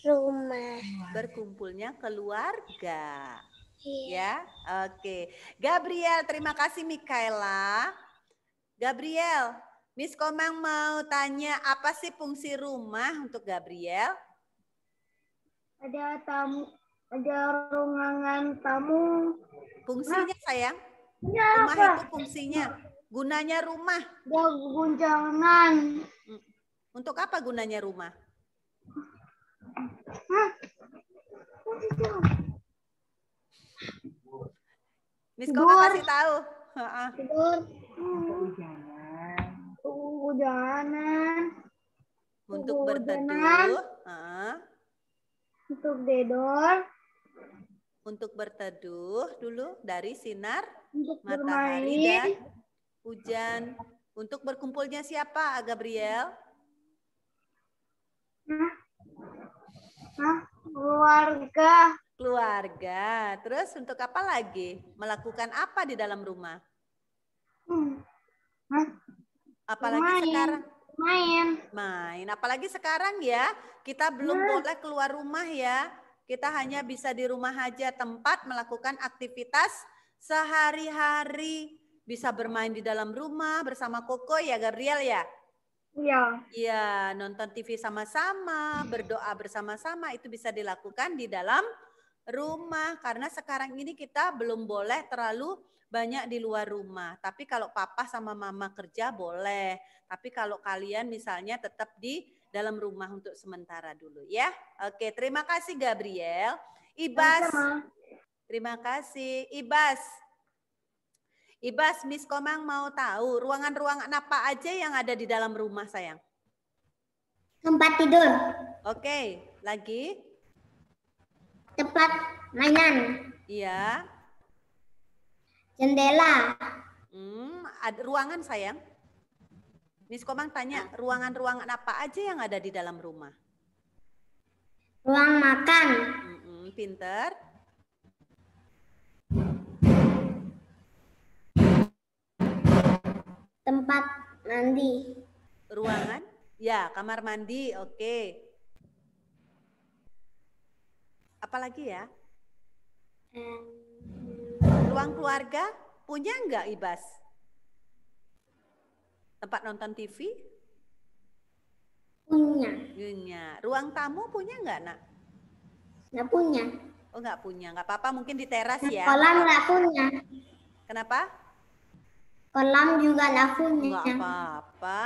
rumah. Berkumpulnya keluarga. Yeah. Ya. Oke. Okay. Gabriel, terima kasih Mikaela. Gabriel, Miss Komang mau tanya apa sih fungsi rumah untuk Gabriel? Ada tamu ada ruangan tamu. Fungsinya nah, sayang? Ya, rumah apa? itu fungsinya. Gunanya rumah. Ya, guncangan. Mm. Untuk apa gunanya rumah? Hah? Miss Koko kasih tahu. Tidur. Hujanan. Untuk berteduh. Untuk dedor untuk berteduh dulu dari sinar untuk matahari bermain. dan hujan. Untuk berkumpulnya siapa, Gabriel? keluarga. Keluarga. Terus untuk apa lagi? Melakukan apa di dalam rumah? Hmm. Apalagi main. sekarang? Main. Main. Apalagi sekarang ya, kita belum boleh keluar rumah ya kita hanya bisa di rumah aja tempat melakukan aktivitas sehari-hari. Bisa bermain di dalam rumah bersama Koko ya Gabriel ya? Iya. Iya, nonton TV sama-sama, berdoa bersama-sama itu bisa dilakukan di dalam rumah karena sekarang ini kita belum boleh terlalu banyak di luar rumah. Tapi kalau papa sama mama kerja boleh. Tapi kalau kalian misalnya tetap di dalam rumah untuk sementara dulu ya. Oke, terima kasih Gabriel. Ibas. Terima kasih Ibas. Ibas, Miss Komang mau tahu ruangan-ruangan apa aja yang ada di dalam rumah sayang? Tempat tidur. Oke, lagi? Tempat mainan. Iya. Jendela. Hmm, ada ruangan sayang? Miss Komang tanya, ruangan-ruangan apa aja yang ada di dalam rumah? Ruang makan. Mm -mm, pinter. Tempat mandi. Ruangan? Ya, kamar mandi. Oke. Okay. Apalagi ya? Ruang keluarga punya nggak Ibas? Tempat nonton TV? Punya. Punya. Ruang tamu punya nggak, nak? Nggak punya. Oh, nggak punya. Nggak apa-apa, mungkin di teras nah, ya. Kolam nggak punya. Kenapa? Kolam juga nggak punya. Nggak apa-apa.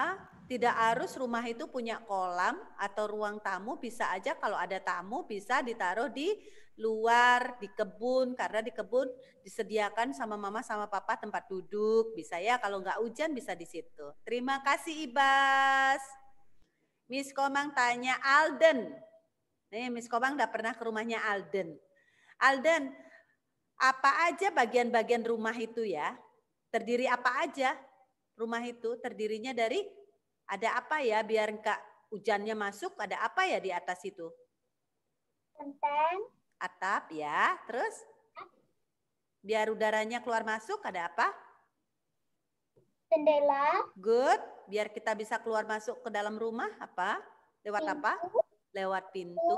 Tidak harus rumah itu punya kolam atau ruang tamu, bisa aja kalau ada tamu bisa ditaruh di luar, di kebun, karena di kebun disediakan sama mama sama papa tempat duduk, bisa ya kalau nggak hujan bisa di situ. Terima kasih Ibas. Miss Komang tanya Alden. Nih Miss Komang udah pernah ke rumahnya Alden. Alden, apa aja bagian-bagian rumah itu ya? Terdiri apa aja? Rumah itu terdirinya dari ada apa ya biar enggak hujannya masuk? Ada apa ya di atas itu? Genteng. Atap ya. Terus? Biar udaranya keluar masuk ada apa? Jendela. Good. Biar kita bisa keluar masuk ke dalam rumah apa? Lewat pintu. apa? Lewat pintu.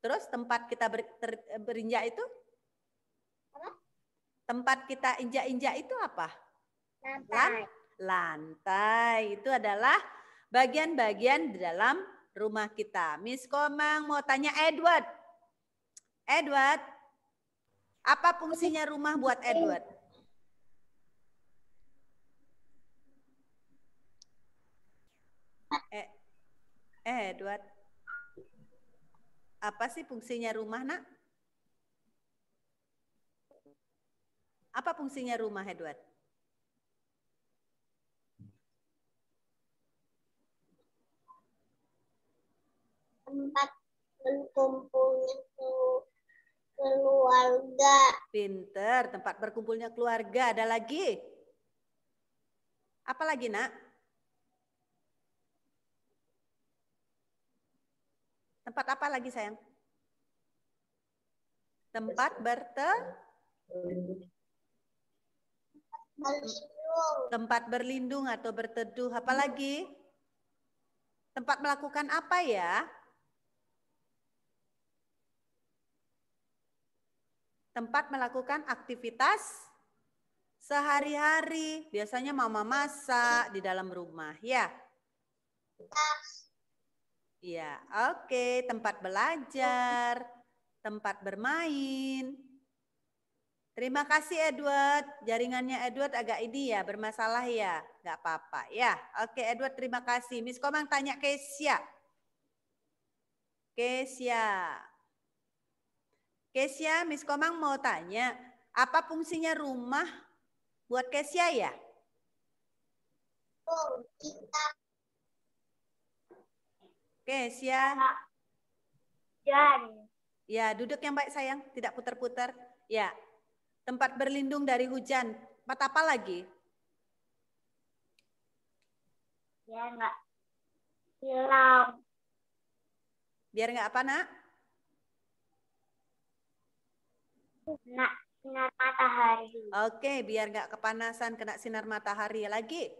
Terus tempat kita ber, ter, berinjak itu? Tempat kita injak-injak itu apa? Lantai. lantai itu adalah bagian-bagian dalam rumah kita. Miss Komang mau tanya Edward. Edward, apa fungsinya rumah buat Edward? Eh, Edward, apa sih fungsinya rumah nak? Apa fungsinya rumah Edward? tempat berkumpulnya keluarga. Pinter, tempat berkumpulnya keluarga. Ada lagi? Apa lagi, Nak? Tempat apa lagi, sayang? Tempat berte Tempat berlindung atau berteduh, apalagi tempat melakukan apa ya? tempat melakukan aktivitas sehari-hari. Biasanya mama masak di dalam rumah, ya. Iya, oke, okay. tempat belajar, tempat bermain. Terima kasih Edward, jaringannya Edward agak ini ya, bermasalah ya, nggak apa-apa ya. Oke okay, Edward, terima kasih. Miss Komang tanya Kesia. Kesia, Kesia, Miss Komang mau tanya, apa fungsinya rumah buat Kesia ya? Kesia. Dan. Ya, duduk yang baik sayang, tidak putar-putar. Ya, tempat berlindung dari hujan. Tempat apa lagi? Ya, enggak hilang. Biar enggak apa, nak? Kena sinar matahari. Oke, biar nggak kepanasan kena sinar matahari lagi.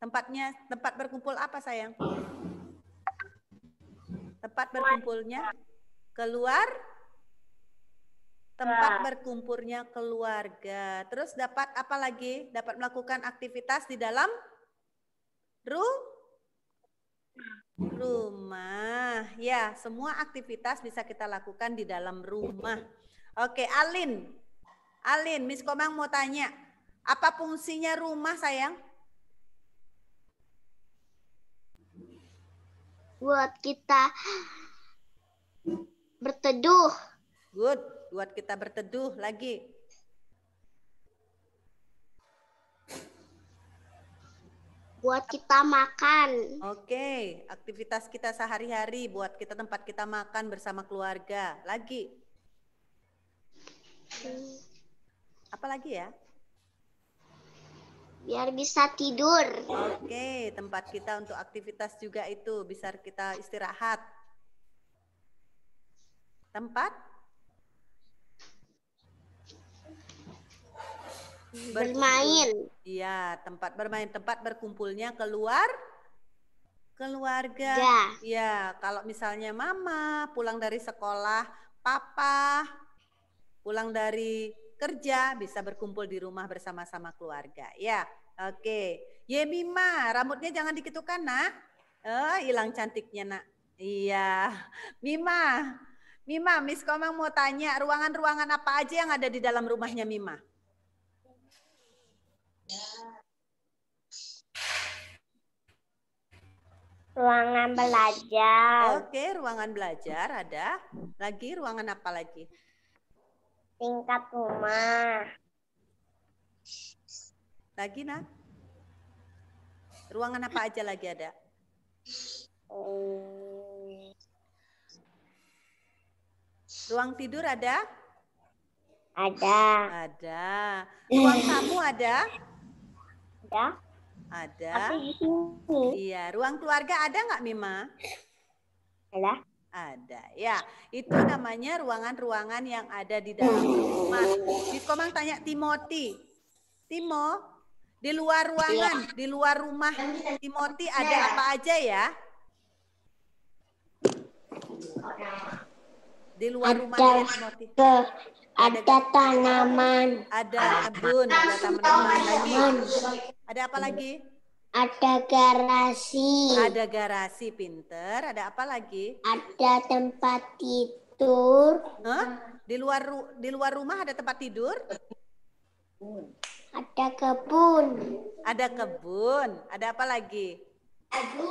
Tempatnya tempat berkumpul apa sayang? Tempat berkumpulnya keluar. Tempat berkumpulnya keluarga. Terus dapat apa lagi? Dapat melakukan aktivitas di dalam Ruh? Rumah. Ya, semua aktivitas bisa kita lakukan di dalam rumah. Oke, Alin. Alin, Miss Komang mau tanya. Apa fungsinya rumah, sayang? Buat kita berteduh. Good, buat kita berteduh lagi. buat kita makan. Oke, okay. aktivitas kita sehari-hari buat kita tempat kita makan bersama keluarga. Lagi. Apa lagi ya? Biar bisa tidur. Oke, okay. tempat kita untuk aktivitas juga itu bisa kita istirahat. Tempat bermain. Iya, tempat bermain, tempat berkumpulnya keluar keluarga. Ya. Iya. ya, kalau misalnya mama pulang dari sekolah, papa pulang dari kerja bisa berkumpul di rumah bersama-sama keluarga. Ya, oke. Okay. Yemima, rambutnya jangan dikitukan, Nak. eh hilang cantiknya, Nak. Iya. Mima, Mima, Miss Komang mau tanya ruangan-ruangan apa aja yang ada di dalam rumahnya Mima? Ruangan belajar. Oke, ruangan belajar ada. Lagi ruangan apa lagi? Tingkat rumah. Lagi, nak? Ruangan apa aja lagi ada? Ruang tidur ada? Ada. Ada. Ruang tamu ada? Ya. Ada. Ada. Iya, ruang keluarga ada nggak Mima? Ada. Ada. Ya, itu namanya ruangan-ruangan yang ada di dalam rumah Di Komang tanya Timoti. Timo, di luar ruangan, ya. di luar rumah Timoti iya, ada ya. apa aja ya? Di luar ada, rumahnya Timoti. Ada, ada tanaman. Ada kebun, ada tanaman lagi. Ada apa hmm. lagi? Ada garasi. Ada garasi, pinter. Ada apa lagi? Ada tempat tidur. Huh? Di luar ru- di luar rumah ada tempat tidur? Ada kebun. Ada kebun. Ada apa lagi? Ada.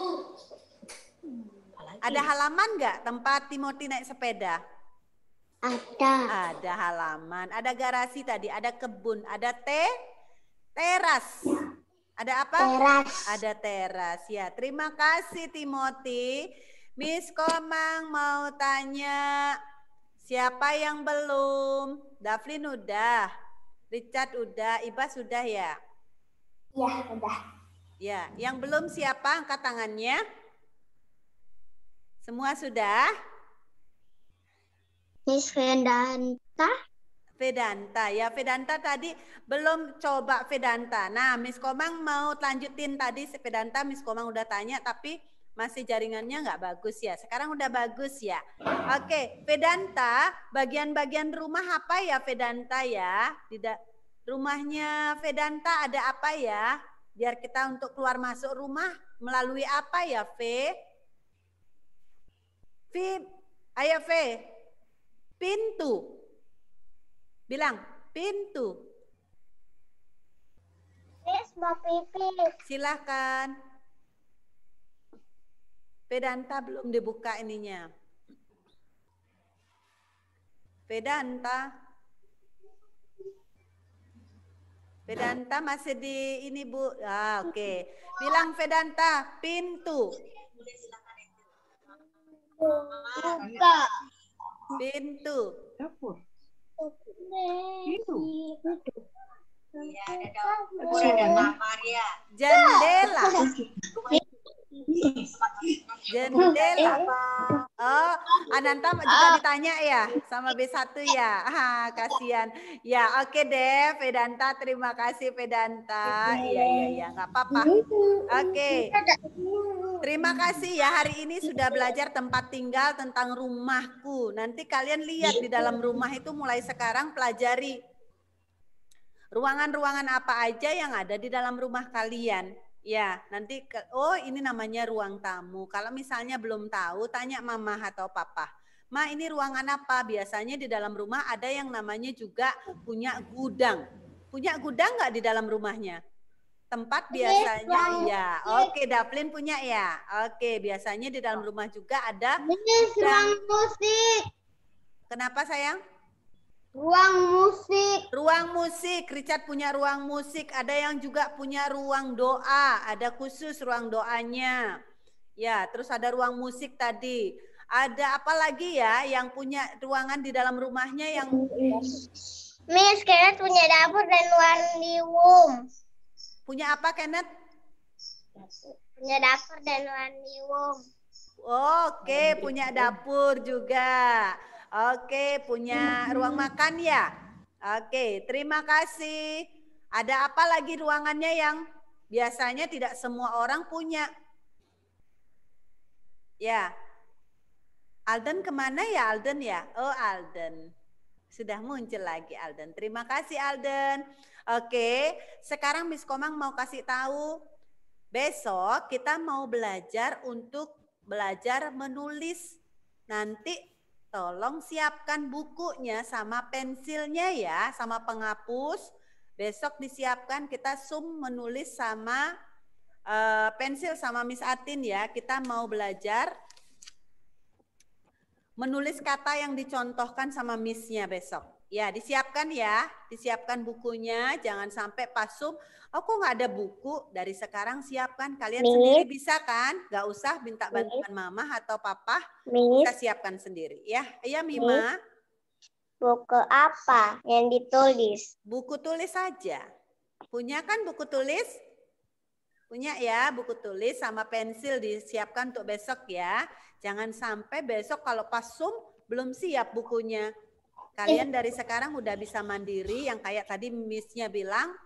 Ada halaman nggak tempat Timothy naik sepeda? Ada. Ada halaman. Ada garasi tadi. Ada kebun. Ada teh. teras. Ya ada apa? Teras. Ada teras. Ya, terima kasih Timothy. Miss Komang mau tanya siapa yang belum? Daflin udah, Richard udah, Iba sudah ya? Iya, udah. Ya, yang belum siapa? Angkat tangannya. Semua sudah? Miss Fendanta, Vedanta ya. Vedanta tadi belum coba Vedanta. Nah, Miss Komang mau lanjutin tadi Vedanta Miss Komang udah tanya tapi masih jaringannya nggak bagus ya. Sekarang udah bagus ya. Oke, Fedanta Vedanta bagian-bagian rumah apa ya Vedanta ya? Tidak rumahnya Vedanta ada apa ya? Biar kita untuk keluar masuk rumah melalui apa ya, V? V, ayo V. Pintu. Bilang, pintu. Pis mau pipis. Silahkan. Pedanta belum dibuka ininya. Pedanta. Pedanta masih di ini Bu. Ah, oke. Okay. Bilang Pedanta, pintu. Buka. Pintu. Dapur. Itu. Iya, ada dapur, ada Jendela jendela apa? Oh, Ananta juga ah. ditanya ya sama B1 ya. Ah, kasihan. Ya, oke okay deh Vedanta, terima kasih Vedanta. Iya, iya, iya, nggak apa-apa. Oke. Okay. Terima kasih ya hari ini sudah belajar tempat tinggal tentang rumahku. Nanti kalian lihat di dalam rumah itu mulai sekarang pelajari ruangan-ruangan apa aja yang ada di dalam rumah kalian. Ya, nanti ke, oh ini namanya ruang tamu. Kalau misalnya belum tahu, tanya mama atau papa. Ma, ini ruangan apa? Biasanya di dalam rumah ada yang namanya juga punya gudang. Punya gudang nggak di dalam rumahnya? Tempat biasanya ya. Oke, Daplin punya ya. Oke, biasanya di dalam rumah juga ada Ini ruang musik. Kenapa sayang? Ruang musik. Ruang musik. Richard punya ruang musik. Ada yang juga punya ruang doa. Ada khusus ruang doanya. Ya, terus ada ruang musik tadi. Ada apa lagi ya yang punya ruangan di dalam rumahnya yang Miss Kenneth punya dapur dan laundry room. Punya apa Kenneth? Punya dapur dan laundry room. Oke, punya dapur juga. Oke, punya ruang makan ya? Oke, terima kasih. Ada apa lagi ruangannya yang biasanya tidak semua orang punya? Ya. Alden kemana ya Alden ya? Oh Alden. Sudah muncul lagi Alden. Terima kasih Alden. Oke, sekarang Miss Komang mau kasih tahu besok kita mau belajar untuk belajar menulis. Nanti Tolong siapkan bukunya sama pensilnya ya, sama penghapus. Besok disiapkan kita sum menulis sama uh, pensil sama Miss Atin ya. Kita mau belajar menulis kata yang dicontohkan sama Miss-nya besok. Ya, disiapkan ya, disiapkan bukunya. Jangan sampai pasum, aku oh, nggak ada buku. Dari sekarang siapkan. Kalian Miss. sendiri bisa kan? Gak usah minta bantuan Miss. mama atau papa. Miss. Kita siapkan sendiri ya. Iya, Mima. Buku apa yang ditulis? Buku tulis saja. Punya kan buku tulis? Punya ya buku tulis sama pensil disiapkan untuk besok ya. Jangan sampai besok kalau pasum belum siap bukunya Eh. Kalian dari sekarang udah bisa mandiri yang kayak tadi Missnya bilang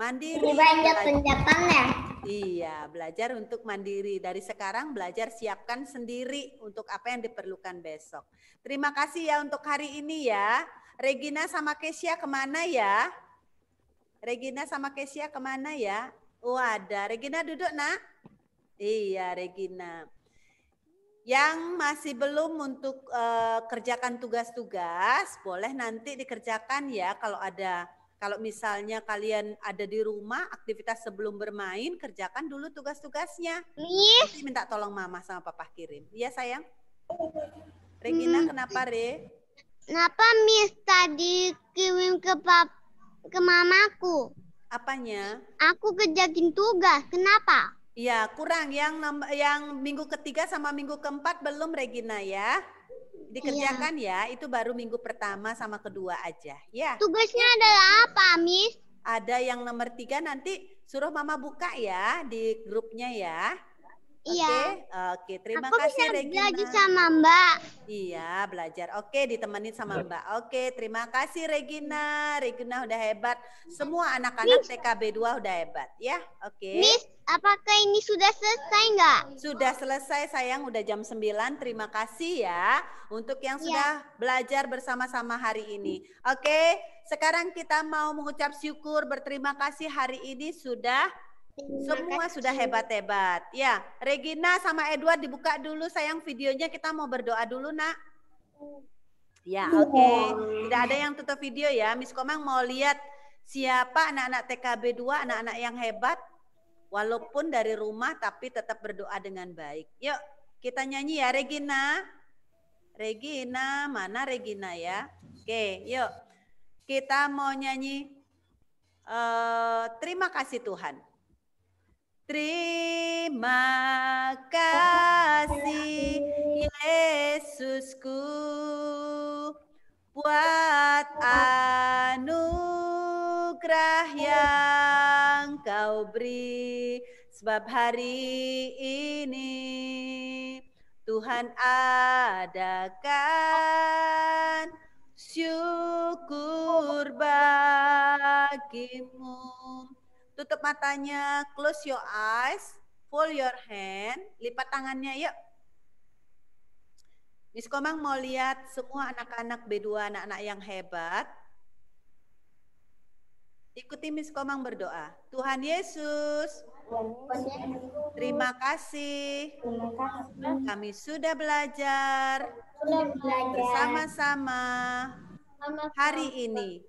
mandiri. Ini banyak ya. Iya, belajar untuk mandiri. Dari sekarang belajar siapkan sendiri untuk apa yang diperlukan besok. Terima kasih ya untuk hari ini ya. Regina sama Kesia kemana ya? Regina sama Kesia kemana ya? Wadah, Regina duduk nak. Iya, Regina yang masih belum untuk uh, kerjakan tugas-tugas boleh nanti dikerjakan ya kalau ada kalau misalnya kalian ada di rumah aktivitas sebelum bermain kerjakan dulu tugas-tugasnya nanti minta tolong mama sama papa kirim iya sayang Regina hmm. kenapa Re kenapa Miss tadi kirim ke pap ke mamaku apanya aku kerjakin tugas kenapa Ya kurang yang yang minggu ketiga sama minggu keempat belum Regina ya. Dikerjakan ya. ya, itu baru minggu pertama sama kedua aja, ya. Tugasnya adalah apa, Miss? Ada yang nomor tiga nanti suruh Mama buka ya di grupnya ya. Iya. Oke, okay? okay, terima Aku kasih bisa Regina. belajar sama Mbak. Iya, belajar. Oke, okay, ditemenin sama iya. Mbak. Oke, okay, terima kasih Regina. Regina udah hebat. Semua anak-anak TKB 2 udah hebat ya. Oke. Okay. Miss, apakah ini sudah selesai enggak? Sudah selesai sayang, udah jam 9. Terima kasih ya untuk yang iya. sudah belajar bersama-sama hari ini. Oke, okay, sekarang kita mau mengucap syukur berterima kasih hari ini sudah semua sudah hebat-hebat. Ya, Regina sama Edward dibuka dulu sayang videonya kita mau berdoa dulu, Nak. Ya, iya. oke. Okay. Tidak ada yang tutup video ya. Miss Komang mau lihat siapa anak-anak TKB 2, anak-anak yang hebat walaupun dari rumah tapi tetap berdoa dengan baik. Yuk, kita nyanyi ya Regina. Regina, mana Regina ya? Oke, yuk. Kita mau nyanyi uh, terima kasih Tuhan. Terima kasih Yesusku buat anugerah yang kau beri sebab hari ini Tuhan adakan syukur bagimu Tutup matanya, close your eyes, pull your hand, lipat tangannya yuk. Miss Komang mau lihat semua anak-anak B2, anak-anak yang hebat. Ikuti Miss Komang berdoa. Tuhan Yesus, terima kasih. Kami sudah belajar bersama-sama hari ini.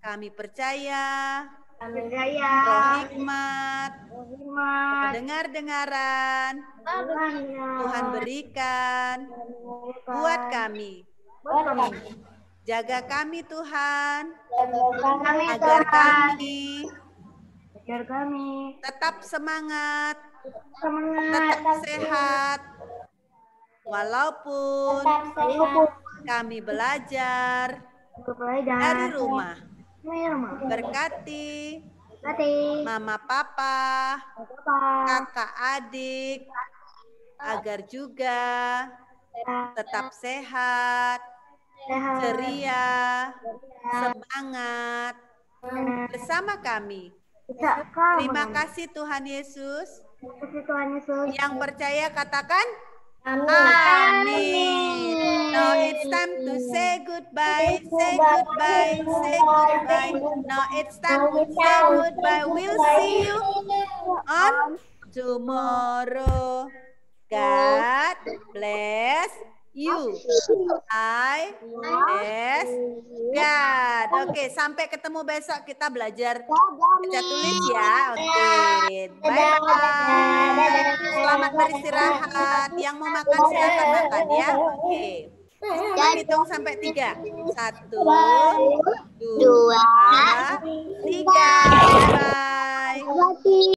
Kami percaya Amin Raya. Rohimat. Rahmat. Dengar dengaran. Tuhan berikan. Buat kami. Buat kami. Jaga kami Tuhan. Jaga kami, agar kami. Agar kami. Tetap semangat. Semangat. Tetap sehat. Walaupun kami belajar. Belajar. Dari rumah. Berkati. Berkati. Mama papa. papa. Kakak adik. Agar juga tetap sehat, sehat. ceria, semangat bersama kami. Terima kasih Tuhan Yesus. Terima kasih Tuhan Yesus. Yang percaya katakan. Amin. Now it's time to say goodbye, say goodbye, say goodbye. Now it's time to say goodbye. We'll see you on tomorrow. God bless you, I, S, God. Oke, okay, sampai ketemu besok kita belajar baca tulis ya. Oke, okay. bye bye. Selamat beristirahat. Yang mau makan silakan makan ya. Oke. Okay. Kita hitung sampai tiga. Satu, dua, tiga. Bye.